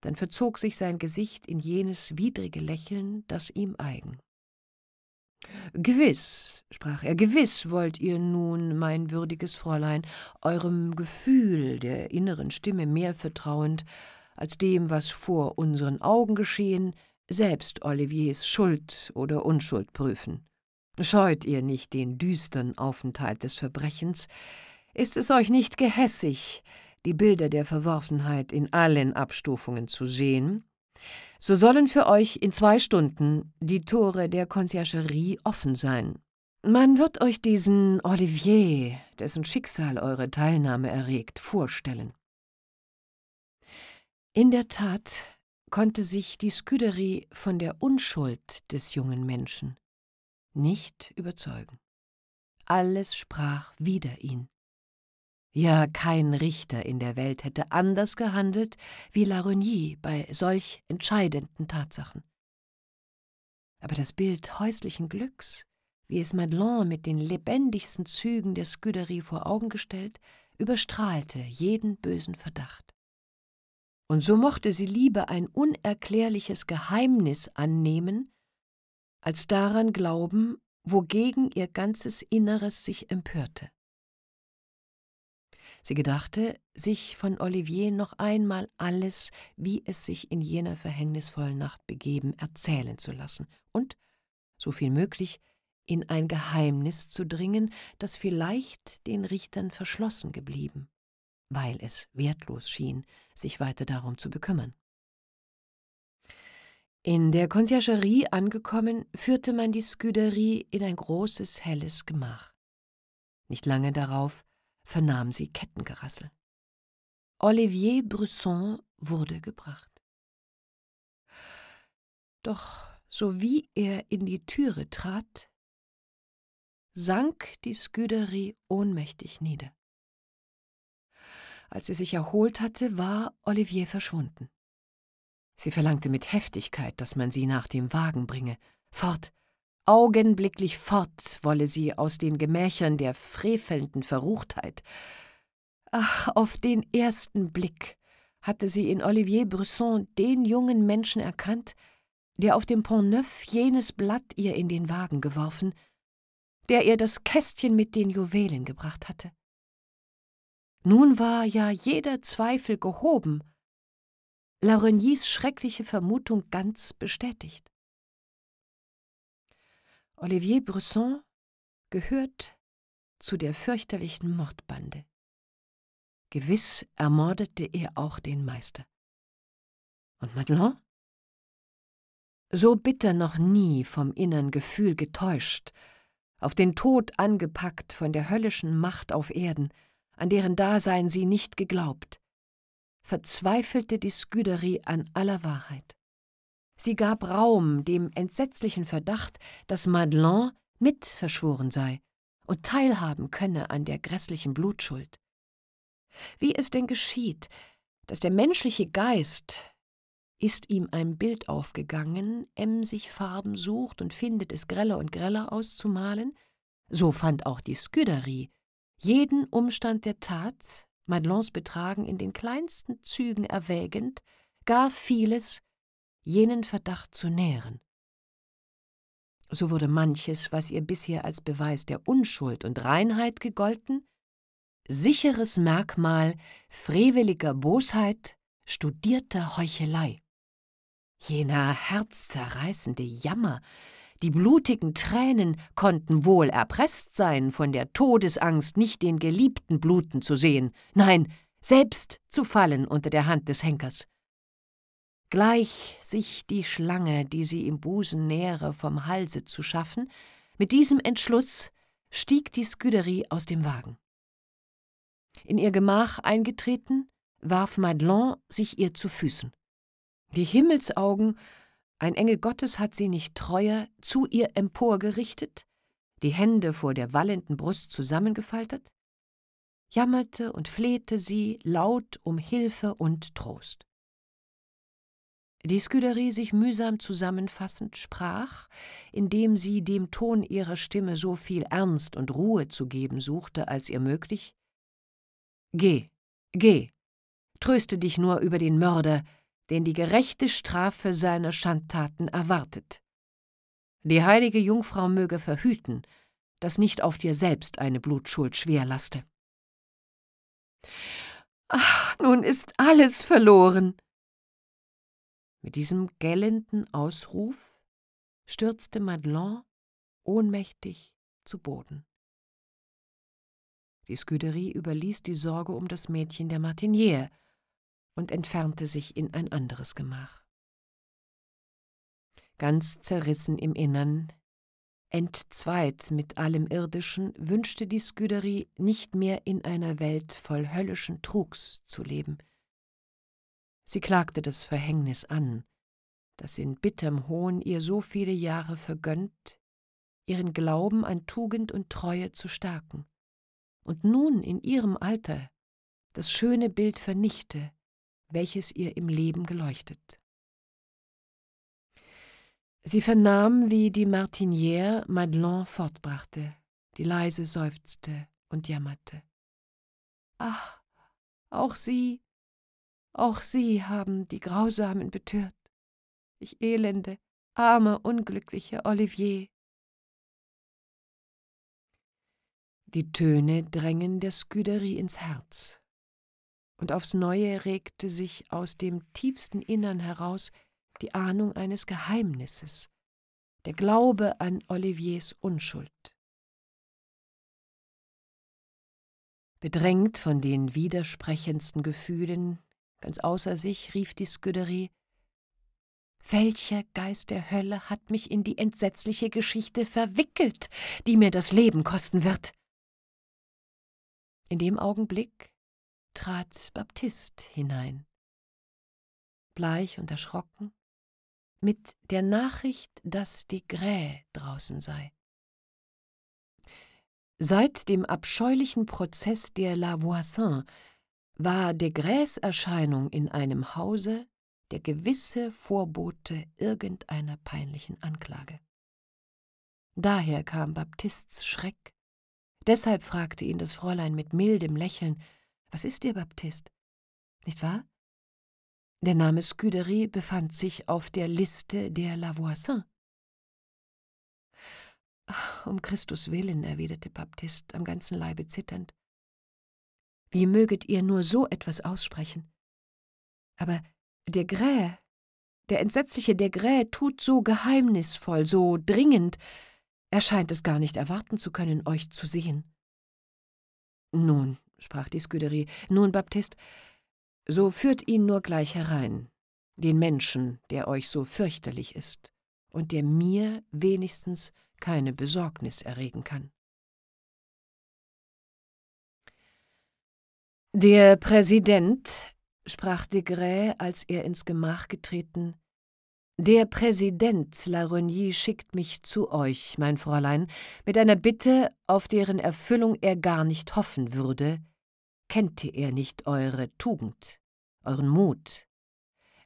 dann verzog sich sein Gesicht in jenes widrige Lächeln, das ihm eigen. Gewiss, sprach er, gewiss wollt ihr nun, mein würdiges Fräulein, eurem Gefühl der inneren Stimme mehr vertrauend als dem, was vor unseren Augen geschehen, selbst Oliviers Schuld oder Unschuld prüfen. Scheut ihr nicht den düstern Aufenthalt des Verbrechens, ist es euch nicht gehässig, die Bilder der Verworfenheit in allen Abstufungen zu sehen? So sollen für euch in zwei Stunden die Tore der Conciergerie offen sein. Man wird euch diesen Olivier, dessen Schicksal eure Teilnahme erregt, vorstellen. In der Tat konnte sich die Sküderie von der Unschuld des jungen Menschen nicht überzeugen. Alles sprach wider ihn. Ja, kein Richter in der Welt hätte anders gehandelt wie Laronier bei solch entscheidenden Tatsachen. Aber das Bild häuslichen Glücks, wie es Madelon mit den lebendigsten Zügen der Sküderie vor Augen gestellt, überstrahlte jeden bösen Verdacht und so mochte sie lieber ein unerklärliches Geheimnis annehmen, als daran glauben, wogegen ihr ganzes Inneres sich empörte. Sie gedachte, sich von Olivier noch einmal alles, wie es sich in jener verhängnisvollen Nacht begeben, erzählen zu lassen und, so viel möglich, in ein Geheimnis zu dringen, das vielleicht den Richtern verschlossen geblieben weil es wertlos schien, sich weiter darum zu bekümmern. In der Conciergerie angekommen, führte man die Sküderie in ein großes, helles Gemach. Nicht lange darauf vernahm sie Kettengerassel. Olivier Brisson wurde gebracht. Doch sowie er in die Türe trat, sank die Sküderie ohnmächtig nieder. Als sie sich erholt hatte, war Olivier verschwunden. Sie verlangte mit Heftigkeit, dass man sie nach dem Wagen bringe. Fort, augenblicklich fort wolle sie aus den Gemächern der frevelnden Verruchtheit. Ach, auf den ersten Blick hatte sie in Olivier Brisson den jungen Menschen erkannt, der auf dem Pont Neuf jenes Blatt ihr in den Wagen geworfen, der ihr das Kästchen mit den Juwelen gebracht hatte. Nun war ja jeder Zweifel gehoben. La Reniers schreckliche Vermutung ganz bestätigt. Olivier Bresson gehört zu der fürchterlichen Mordbande. Gewiss ermordete er auch den Meister. Und Madelon? So bitter noch nie vom innern Gefühl getäuscht, auf den Tod angepackt von der höllischen Macht auf Erden, an deren Dasein sie nicht geglaubt, verzweifelte die Sküderie an aller Wahrheit. Sie gab Raum dem entsetzlichen Verdacht, dass Madeleine mit verschworen sei und teilhaben könne an der grässlichen Blutschuld. Wie es denn geschieht, dass der menschliche Geist, ist ihm ein Bild aufgegangen, emsig Farben sucht und findet es greller und greller auszumalen, so fand auch die Sküderie jeden Umstand der Tat, Madelons Betragen in den kleinsten Zügen erwägend, gar vieles, jenen Verdacht zu nähren. So wurde manches, was ihr bisher als Beweis der Unschuld und Reinheit gegolten, sicheres Merkmal freveliger Bosheit, studierter Heuchelei. Jener herzzerreißende Jammer, die blutigen Tränen konnten wohl erpresst sein, von der Todesangst nicht den Geliebten bluten zu sehen, nein, selbst zu fallen unter der Hand des Henkers. Gleich sich die Schlange, die sie im Busen nähere, vom Halse zu schaffen, mit diesem Entschluss stieg die Sküderie aus dem Wagen. In ihr Gemach eingetreten, warf Madelon sich ihr zu Füßen. Die Himmelsaugen ein Engel Gottes hat sie nicht treuer zu ihr emporgerichtet, die Hände vor der wallenden Brust zusammengefaltet? Jammerte und flehte sie laut um Hilfe und Trost. Die Sküderie sich mühsam zusammenfassend sprach, indem sie dem Ton ihrer Stimme so viel Ernst und Ruhe zu geben suchte, als ihr möglich. Geh, geh, tröste dich nur über den Mörder, den die gerechte Strafe seiner Schandtaten erwartet. Die heilige Jungfrau möge verhüten, dass nicht auf dir selbst eine Blutschuld schwer laste. Ach, nun ist alles verloren! Mit diesem gellenden Ausruf stürzte Madelon ohnmächtig zu Boden. Die Sküderie überließ die Sorge um das Mädchen der Martinier, und entfernte sich in ein anderes Gemach. Ganz zerrissen im Innern, entzweit mit allem Irdischen, wünschte die Sküderie, nicht mehr in einer Welt voll höllischen Trugs zu leben. Sie klagte das Verhängnis an, das in bitterm Hohn ihr so viele Jahre vergönnt, ihren Glauben an Tugend und Treue zu stärken, und nun in ihrem Alter das schöne Bild vernichte welches ihr im Leben geleuchtet. Sie vernahm, wie die Martinière Madelon fortbrachte, die leise seufzte und jammerte. Ach, auch Sie, auch Sie haben die Grausamen betört. Ich elende, arme, unglückliche Olivier. Die Töne drängen der Sküderie ins Herz und aufs neue regte sich aus dem tiefsten Innern heraus die Ahnung eines Geheimnisses, der Glaube an Oliviers Unschuld. Bedrängt von den widersprechendsten Gefühlen, ganz außer sich, rief die Sküderie, welcher Geist der Hölle hat mich in die entsetzliche Geschichte verwickelt, die mir das Leben kosten wird? In dem Augenblick trat Baptist hinein. Bleich und erschrocken, mit der Nachricht, dass die Grä draußen sei. Seit dem abscheulichen Prozess der La Voisin war de Gräs Erscheinung in einem Hause der gewisse Vorbote irgendeiner peinlichen Anklage. Daher kam Baptists Schreck. Deshalb fragte ihn das Fräulein mit mildem Lächeln, was ist dir, Baptist? Nicht wahr? Der Name Scudery befand sich auf der Liste der Lavoisin. Um Christus willen, erwiderte Baptist, am ganzen Leibe zitternd. Wie möget ihr nur so etwas aussprechen? Aber der Grä, der entsetzliche der Grä tut so geheimnisvoll, so dringend, er scheint es gar nicht erwarten zu können, euch zu sehen. Nun, sprach die Sküderie. Nun, Baptist, so führt ihn nur gleich herein, den Menschen, der euch so fürchterlich ist und der mir wenigstens keine Besorgnis erregen kann. Der Präsident, sprach de Gray, als er ins Gemach getreten, der Präsident Laronier schickt mich zu euch, mein Fräulein, mit einer Bitte, auf deren Erfüllung er gar nicht hoffen würde, kennte er nicht eure Tugend, euren Mut.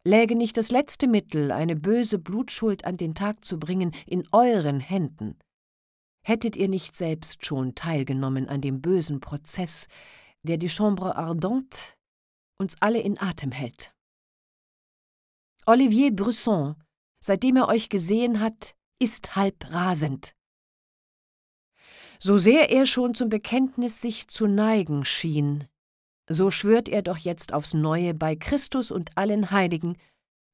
Läge nicht das letzte Mittel, eine böse Blutschuld an den Tag zu bringen, in euren Händen, hättet ihr nicht selbst schon teilgenommen an dem bösen Prozess, der die Chambre Ardente uns alle in Atem hält. Olivier Brisson, seitdem er euch gesehen hat, ist halb rasend. So sehr er schon zum Bekenntnis sich zu neigen schien, so schwört er doch jetzt aufs Neue bei Christus und allen Heiligen,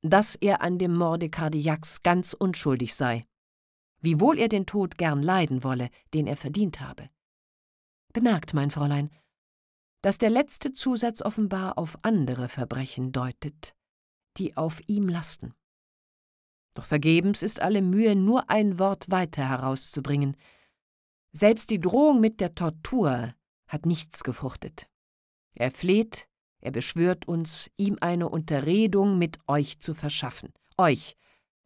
dass er an dem Morde Kardiaks ganz unschuldig sei, wiewohl er den Tod gern leiden wolle, den er verdient habe. Bemerkt, mein Fräulein, dass der letzte Zusatz offenbar auf andere Verbrechen deutet die auf ihm lasten. Doch vergebens ist alle Mühe, nur ein Wort weiter herauszubringen. Selbst die Drohung mit der Tortur hat nichts gefruchtet. Er fleht, er beschwört uns, ihm eine Unterredung mit euch zu verschaffen. Euch,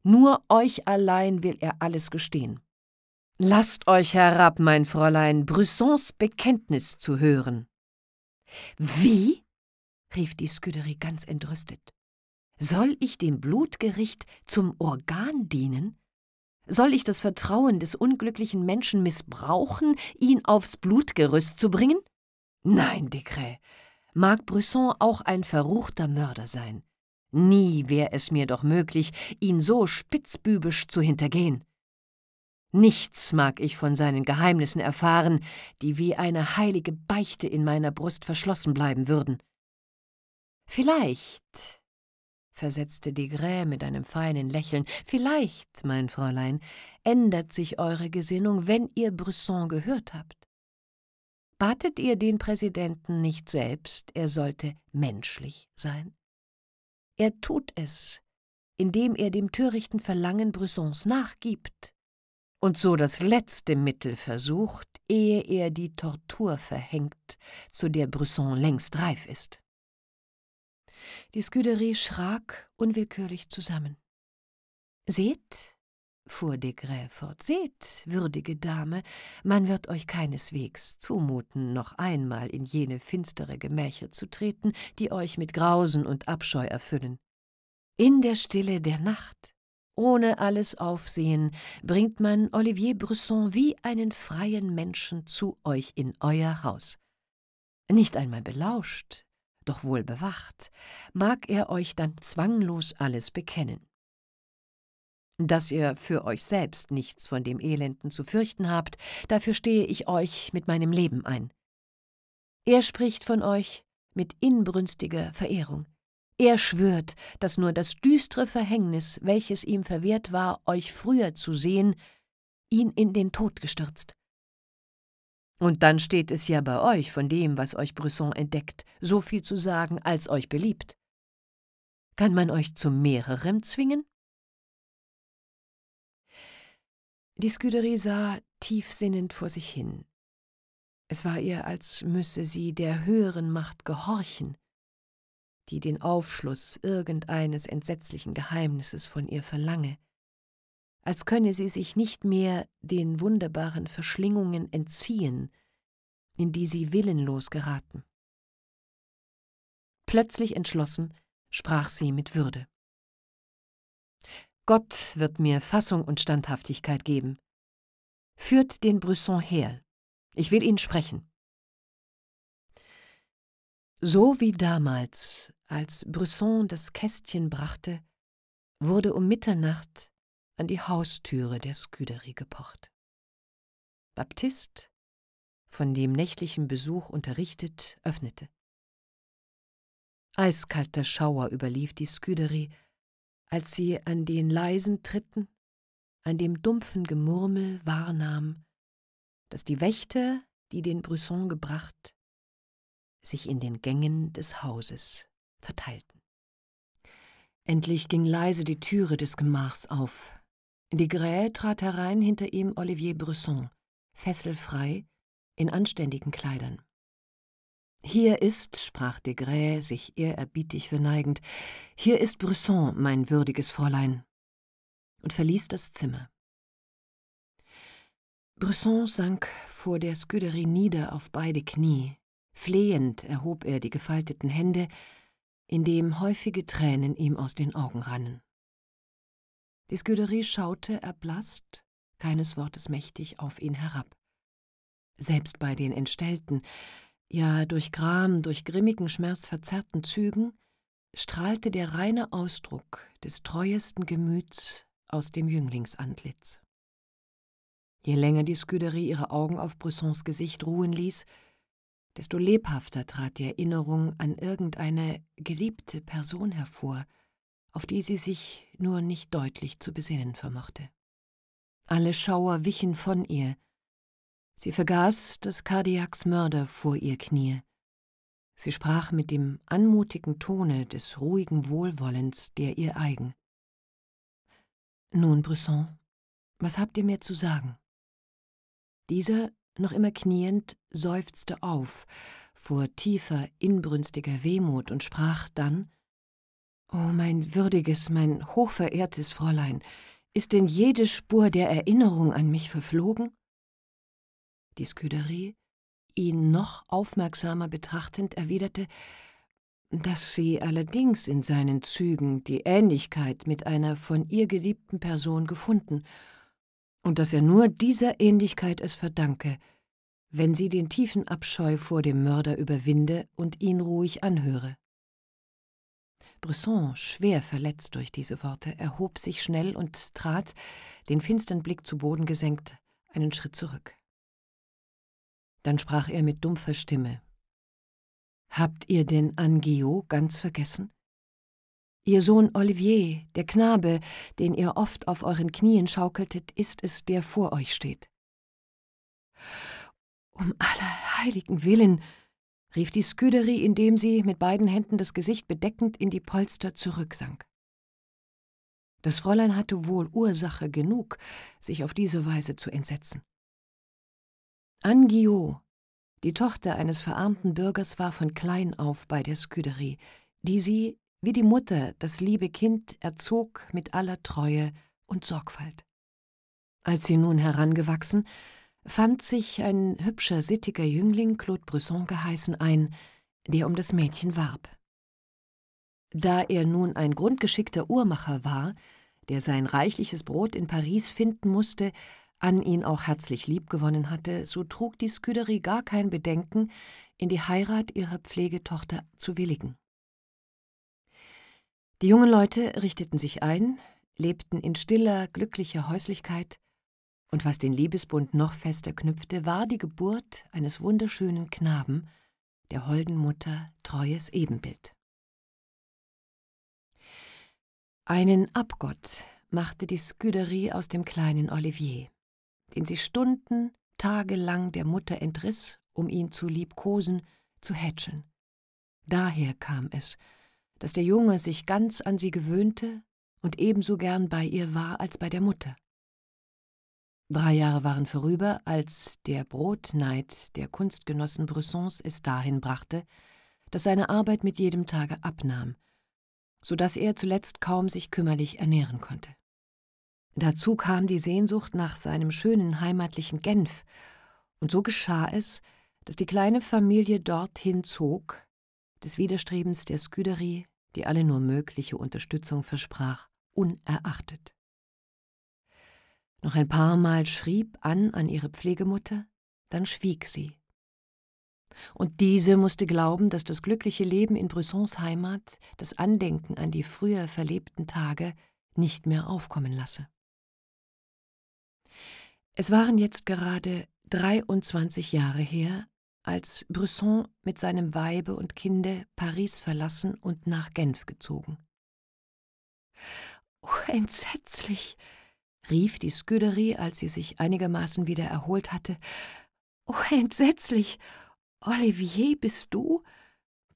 nur euch allein will er alles gestehen. Lasst euch herab, mein Fräulein, Brüssons Bekenntnis zu hören. Wie? rief die Sküderie ganz entrüstet. Soll ich dem Blutgericht zum Organ dienen? Soll ich das Vertrauen des unglücklichen Menschen missbrauchen, ihn aufs Blutgerüst zu bringen? Nein, Decret. Mag Brisson auch ein verruchter Mörder sein. Nie wäre es mir doch möglich, ihn so spitzbübisch zu hintergehen. Nichts mag ich von seinen Geheimnissen erfahren, die wie eine heilige Beichte in meiner Brust verschlossen bleiben würden. Vielleicht versetzte Desgrais mit einem feinen Lächeln. Vielleicht, mein Fräulein, ändert sich eure Gesinnung, wenn ihr Brisson gehört habt. Batet ihr den Präsidenten nicht selbst, er sollte menschlich sein? Er tut es, indem er dem törichten Verlangen Brissons nachgibt und so das letzte Mittel versucht, ehe er die Tortur verhängt, zu der Brisson längst reif ist. Die Sküderie schrak unwillkürlich zusammen. Seht, fuhr de Grey fort, seht, würdige Dame, man wird euch keineswegs zumuten, noch einmal in jene finstere Gemächer zu treten, die euch mit Grausen und Abscheu erfüllen. In der Stille der Nacht, ohne alles Aufsehen, bringt man Olivier Brisson wie einen freien Menschen zu euch in euer Haus. Nicht einmal belauscht, doch wohl bewacht, mag er euch dann zwanglos alles bekennen. Dass ihr für euch selbst nichts von dem Elenden zu fürchten habt, dafür stehe ich euch mit meinem Leben ein. Er spricht von euch mit inbrünstiger Verehrung. Er schwört, dass nur das düstere Verhängnis, welches ihm verwehrt war, euch früher zu sehen, ihn in den Tod gestürzt. Und dann steht es ja bei euch von dem, was euch Brisson entdeckt, so viel zu sagen, als euch beliebt. Kann man euch zu mehrerem zwingen? Die Sküderie sah tiefsinnend vor sich hin. Es war ihr, als müsse sie der höheren Macht gehorchen, die den Aufschluss irgendeines entsetzlichen Geheimnisses von ihr verlange als könne sie sich nicht mehr den wunderbaren Verschlingungen entziehen, in die sie willenlos geraten. Plötzlich entschlossen sprach sie mit Würde. Gott wird mir Fassung und Standhaftigkeit geben. Führt den Brisson her. Ich will ihn sprechen. So wie damals, als Brisson das Kästchen brachte, wurde um Mitternacht an die Haustüre der Sküderie gepocht. Baptist, von dem nächtlichen Besuch unterrichtet, öffnete. Eiskalter Schauer überlief die Sküderie, als sie an den leisen Tritten, an dem dumpfen Gemurmel wahrnahm, dass die Wächter, die den Brüsson gebracht, sich in den Gängen des Hauses verteilten. Endlich ging leise die Türe des Gemachs auf, Desgrais trat herein, hinter ihm Olivier Bresson, fesselfrei, in anständigen Kleidern. Hier ist, sprach de Desgrais, sich ehrerbietig verneigend, hier ist Bresson, mein würdiges Fräulein, und verließ das Zimmer. Bresson sank vor der Sküderie nieder auf beide Knie. Flehend erhob er die gefalteten Hände, indem häufige Tränen ihm aus den Augen rannen. Die Sküderie schaute erblaßt, keines Wortes mächtig, auf ihn herab. Selbst bei den entstellten, ja durch Gram, durch grimmigen Schmerz verzerrten Zügen, strahlte der reine Ausdruck des treuesten Gemüts aus dem Jünglingsantlitz. Je länger die Sküderie ihre Augen auf Brissons Gesicht ruhen ließ, desto lebhafter trat die Erinnerung an irgendeine geliebte Person hervor – auf die sie sich nur nicht deutlich zu besinnen vermochte. Alle Schauer wichen von ihr. Sie vergaß, dass Kardiaks Mörder vor ihr knie. Sie sprach mit dem anmutigen Tone des ruhigen Wohlwollens, der ihr eigen. Nun, Brisson, was habt ihr mir zu sagen? Dieser, noch immer kniend, seufzte auf vor tiefer, inbrünstiger Wehmut und sprach dann Oh, mein würdiges, mein hochverehrtes Fräulein, ist denn jede Spur der Erinnerung an mich verflogen? Die Sküderie, ihn noch aufmerksamer betrachtend, erwiderte, dass sie allerdings in seinen Zügen die Ähnlichkeit mit einer von ihr geliebten Person gefunden und dass er nur dieser Ähnlichkeit es verdanke, wenn sie den tiefen Abscheu vor dem Mörder überwinde und ihn ruhig anhöre. Brisson, schwer verletzt durch diese Worte, erhob sich schnell und trat, den finstern Blick zu Boden gesenkt, einen Schritt zurück. Dann sprach er mit dumpfer Stimme. Habt ihr denn Anguillot ganz vergessen? Ihr Sohn Olivier, der Knabe, den ihr oft auf euren Knien schaukeltet, ist es, der vor euch steht. Um aller heiligen Willen, rief die Sküderie, indem sie, mit beiden Händen das Gesicht bedeckend, in die Polster zurücksank. Das Fräulein hatte wohl Ursache genug, sich auf diese Weise zu entsetzen. Anne Guillot, die Tochter eines verarmten Bürgers, war von klein auf bei der Sküderie, die sie, wie die Mutter, das liebe Kind erzog mit aller Treue und Sorgfalt. Als sie nun herangewachsen, fand sich ein hübscher, sittiger Jüngling, Claude Brisson geheißen, ein, der um das Mädchen warb. Da er nun ein grundgeschickter Uhrmacher war, der sein reichliches Brot in Paris finden musste, an ihn auch herzlich liebgewonnen hatte, so trug die Sküderie gar kein Bedenken, in die Heirat ihrer Pflegetochter zu willigen. Die jungen Leute richteten sich ein, lebten in stiller, glücklicher Häuslichkeit, und was den Liebesbund noch fester knüpfte, war die Geburt eines wunderschönen Knaben, der holden Mutter treues Ebenbild. Einen Abgott machte die Sküderie aus dem kleinen Olivier, den sie Stunden, tagelang der Mutter entriss, um ihn zu liebkosen, zu hätschen. Daher kam es, dass der Junge sich ganz an sie gewöhnte und ebenso gern bei ihr war als bei der Mutter. Drei Jahre waren vorüber, als der Brotneid der Kunstgenossen Bressons es dahin brachte, dass seine Arbeit mit jedem Tage abnahm, so dass er zuletzt kaum sich kümmerlich ernähren konnte. Dazu kam die Sehnsucht nach seinem schönen heimatlichen Genf, und so geschah es, dass die kleine Familie dorthin zog, des Widerstrebens der Sküderie, die alle nur mögliche Unterstützung versprach, unerachtet. Noch ein paar Mal schrieb Ann an ihre Pflegemutter, dann schwieg sie. Und diese musste glauben, dass das glückliche Leben in Bressons Heimat das Andenken an die früher verlebten Tage nicht mehr aufkommen lasse. Es waren jetzt gerade 23 Jahre her, als Bresson mit seinem Weibe und Kinde Paris verlassen und nach Genf gezogen. Oh, entsetzlich, rief die Sküderie, als sie sich einigermaßen wieder erholt hatte. Oh, entsetzlich! Olivier, bist du?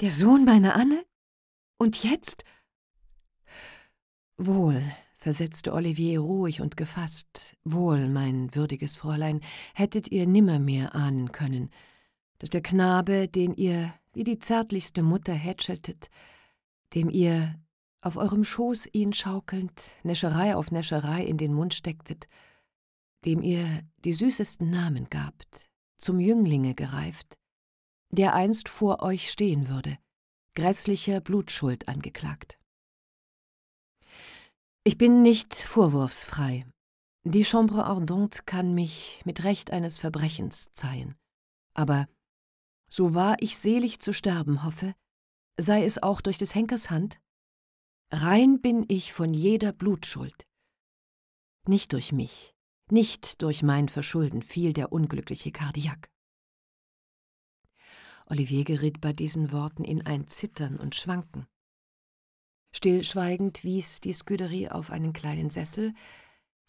Der Sohn meiner Anne? Und jetzt? Wohl, versetzte Olivier ruhig und gefasst, wohl, mein würdiges Fräulein, hättet ihr nimmermehr ahnen können, dass der Knabe, den ihr wie die zärtlichste Mutter hätscheltet, dem ihr auf eurem Schoß ihn schaukelnd, Näscherei auf Näscherei in den Mund stecktet, dem ihr die süßesten Namen gabt, zum Jünglinge gereift, der einst vor euch stehen würde, grässlicher Blutschuld angeklagt. Ich bin nicht vorwurfsfrei. Die Chambre Ardente kann mich mit Recht eines Verbrechens zeihen. Aber so wahr ich selig zu sterben hoffe, sei es auch durch des Henkers Hand, Rein bin ich von jeder Blutschuld. Nicht durch mich, nicht durch mein Verschulden fiel der unglückliche Kardiak. Olivier geriet bei diesen Worten in ein Zittern und Schwanken. Stillschweigend wies die Sküderie auf einen kleinen Sessel,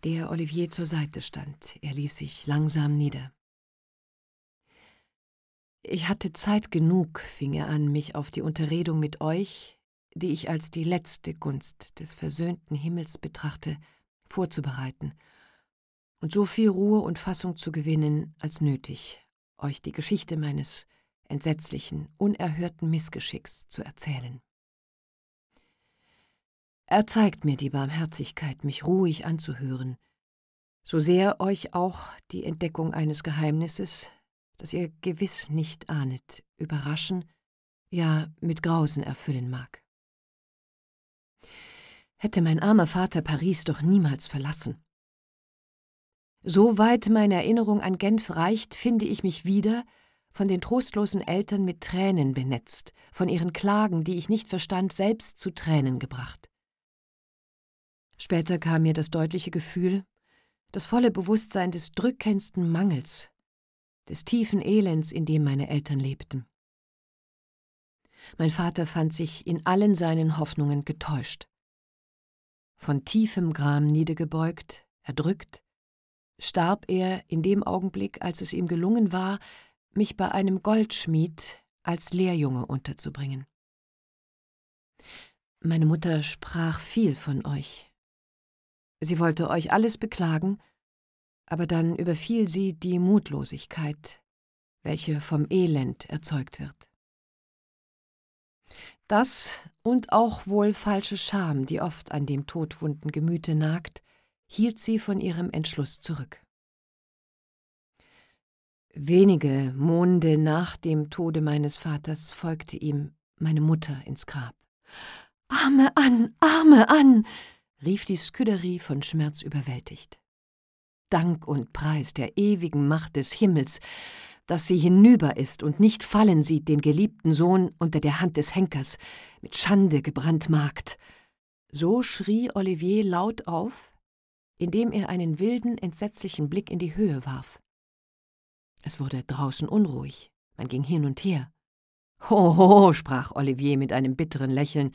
der Olivier zur Seite stand. Er ließ sich langsam nieder. Ich hatte Zeit genug, fing er an, mich auf die Unterredung mit euch, die ich als die letzte Gunst des versöhnten Himmels betrachte, vorzubereiten und so viel Ruhe und Fassung zu gewinnen als nötig, euch die Geschichte meines entsetzlichen, unerhörten Missgeschicks zu erzählen. Er zeigt mir die Barmherzigkeit, mich ruhig anzuhören, so sehr euch auch die Entdeckung eines Geheimnisses, das ihr gewiss nicht ahnet, überraschen, ja mit Grausen erfüllen mag hätte mein armer Vater Paris doch niemals verlassen. So weit meine Erinnerung an Genf reicht, finde ich mich wieder, von den trostlosen Eltern mit Tränen benetzt, von ihren Klagen, die ich nicht verstand, selbst zu Tränen gebracht. Später kam mir das deutliche Gefühl, das volle Bewusstsein des drückendsten Mangels, des tiefen Elends, in dem meine Eltern lebten. Mein Vater fand sich in allen seinen Hoffnungen getäuscht. Von tiefem Gram niedergebeugt, erdrückt, starb er in dem Augenblick, als es ihm gelungen war, mich bei einem Goldschmied als Lehrjunge unterzubringen. Meine Mutter sprach viel von euch. Sie wollte euch alles beklagen, aber dann überfiel sie die Mutlosigkeit, welche vom Elend erzeugt wird. Das und auch wohl falsche Scham, die oft an dem todwunden Gemüte nagt, hielt sie von ihrem Entschluss zurück. Wenige Monde nach dem Tode meines Vaters folgte ihm meine Mutter ins Grab. Arme an, Arme an! rief die Sküderie von Schmerz überwältigt. Dank und Preis der ewigen Macht des Himmels, dass sie hinüber ist und nicht fallen sieht den geliebten Sohn unter der Hand des Henkers, mit Schande gebrandmarkt. So schrie Olivier laut auf, indem er einen wilden, entsetzlichen Blick in die Höhe warf. Es wurde draußen unruhig, man ging hin und her. Hoho, sprach Olivier mit einem bitteren Lächeln,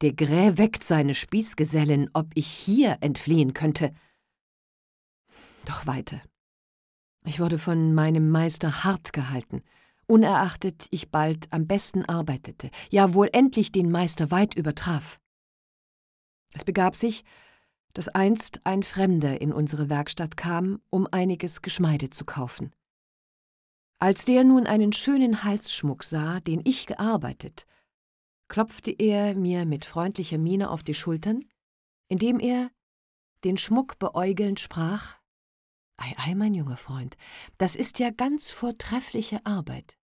der Grä weckt seine Spießgesellen, ob ich hier entfliehen könnte. Doch weiter, ich wurde von meinem Meister hart gehalten, unerachtet ich bald am besten arbeitete, ja wohl endlich den Meister weit übertraf. Es begab sich, dass einst ein Fremder in unsere Werkstatt kam, um einiges Geschmeide zu kaufen. Als der nun einen schönen Halsschmuck sah, den ich gearbeitet, klopfte er mir mit freundlicher Miene auf die Schultern, indem er, den Schmuck beäugelnd, sprach Ei, ei, mein junger Freund, das ist ja ganz vortreffliche Arbeit.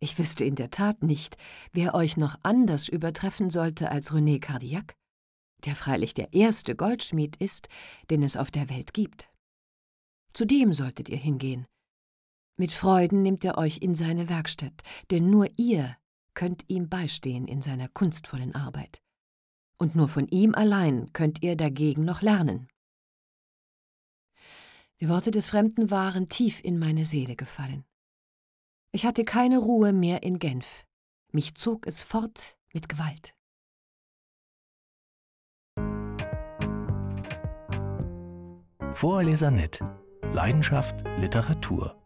Ich wüsste in der Tat nicht, wer euch noch anders übertreffen sollte als René Cardillac, der freilich der erste Goldschmied ist, den es auf der Welt gibt. Zu dem solltet ihr hingehen. Mit Freuden nimmt er euch in seine Werkstatt, denn nur ihr könnt ihm beistehen in seiner kunstvollen Arbeit. Und nur von ihm allein könnt ihr dagegen noch lernen. Die Worte des Fremden waren tief in meine Seele gefallen. Ich hatte keine Ruhe mehr in Genf. Mich zog es fort mit Gewalt. Vorleser nett. Leidenschaft Literatur.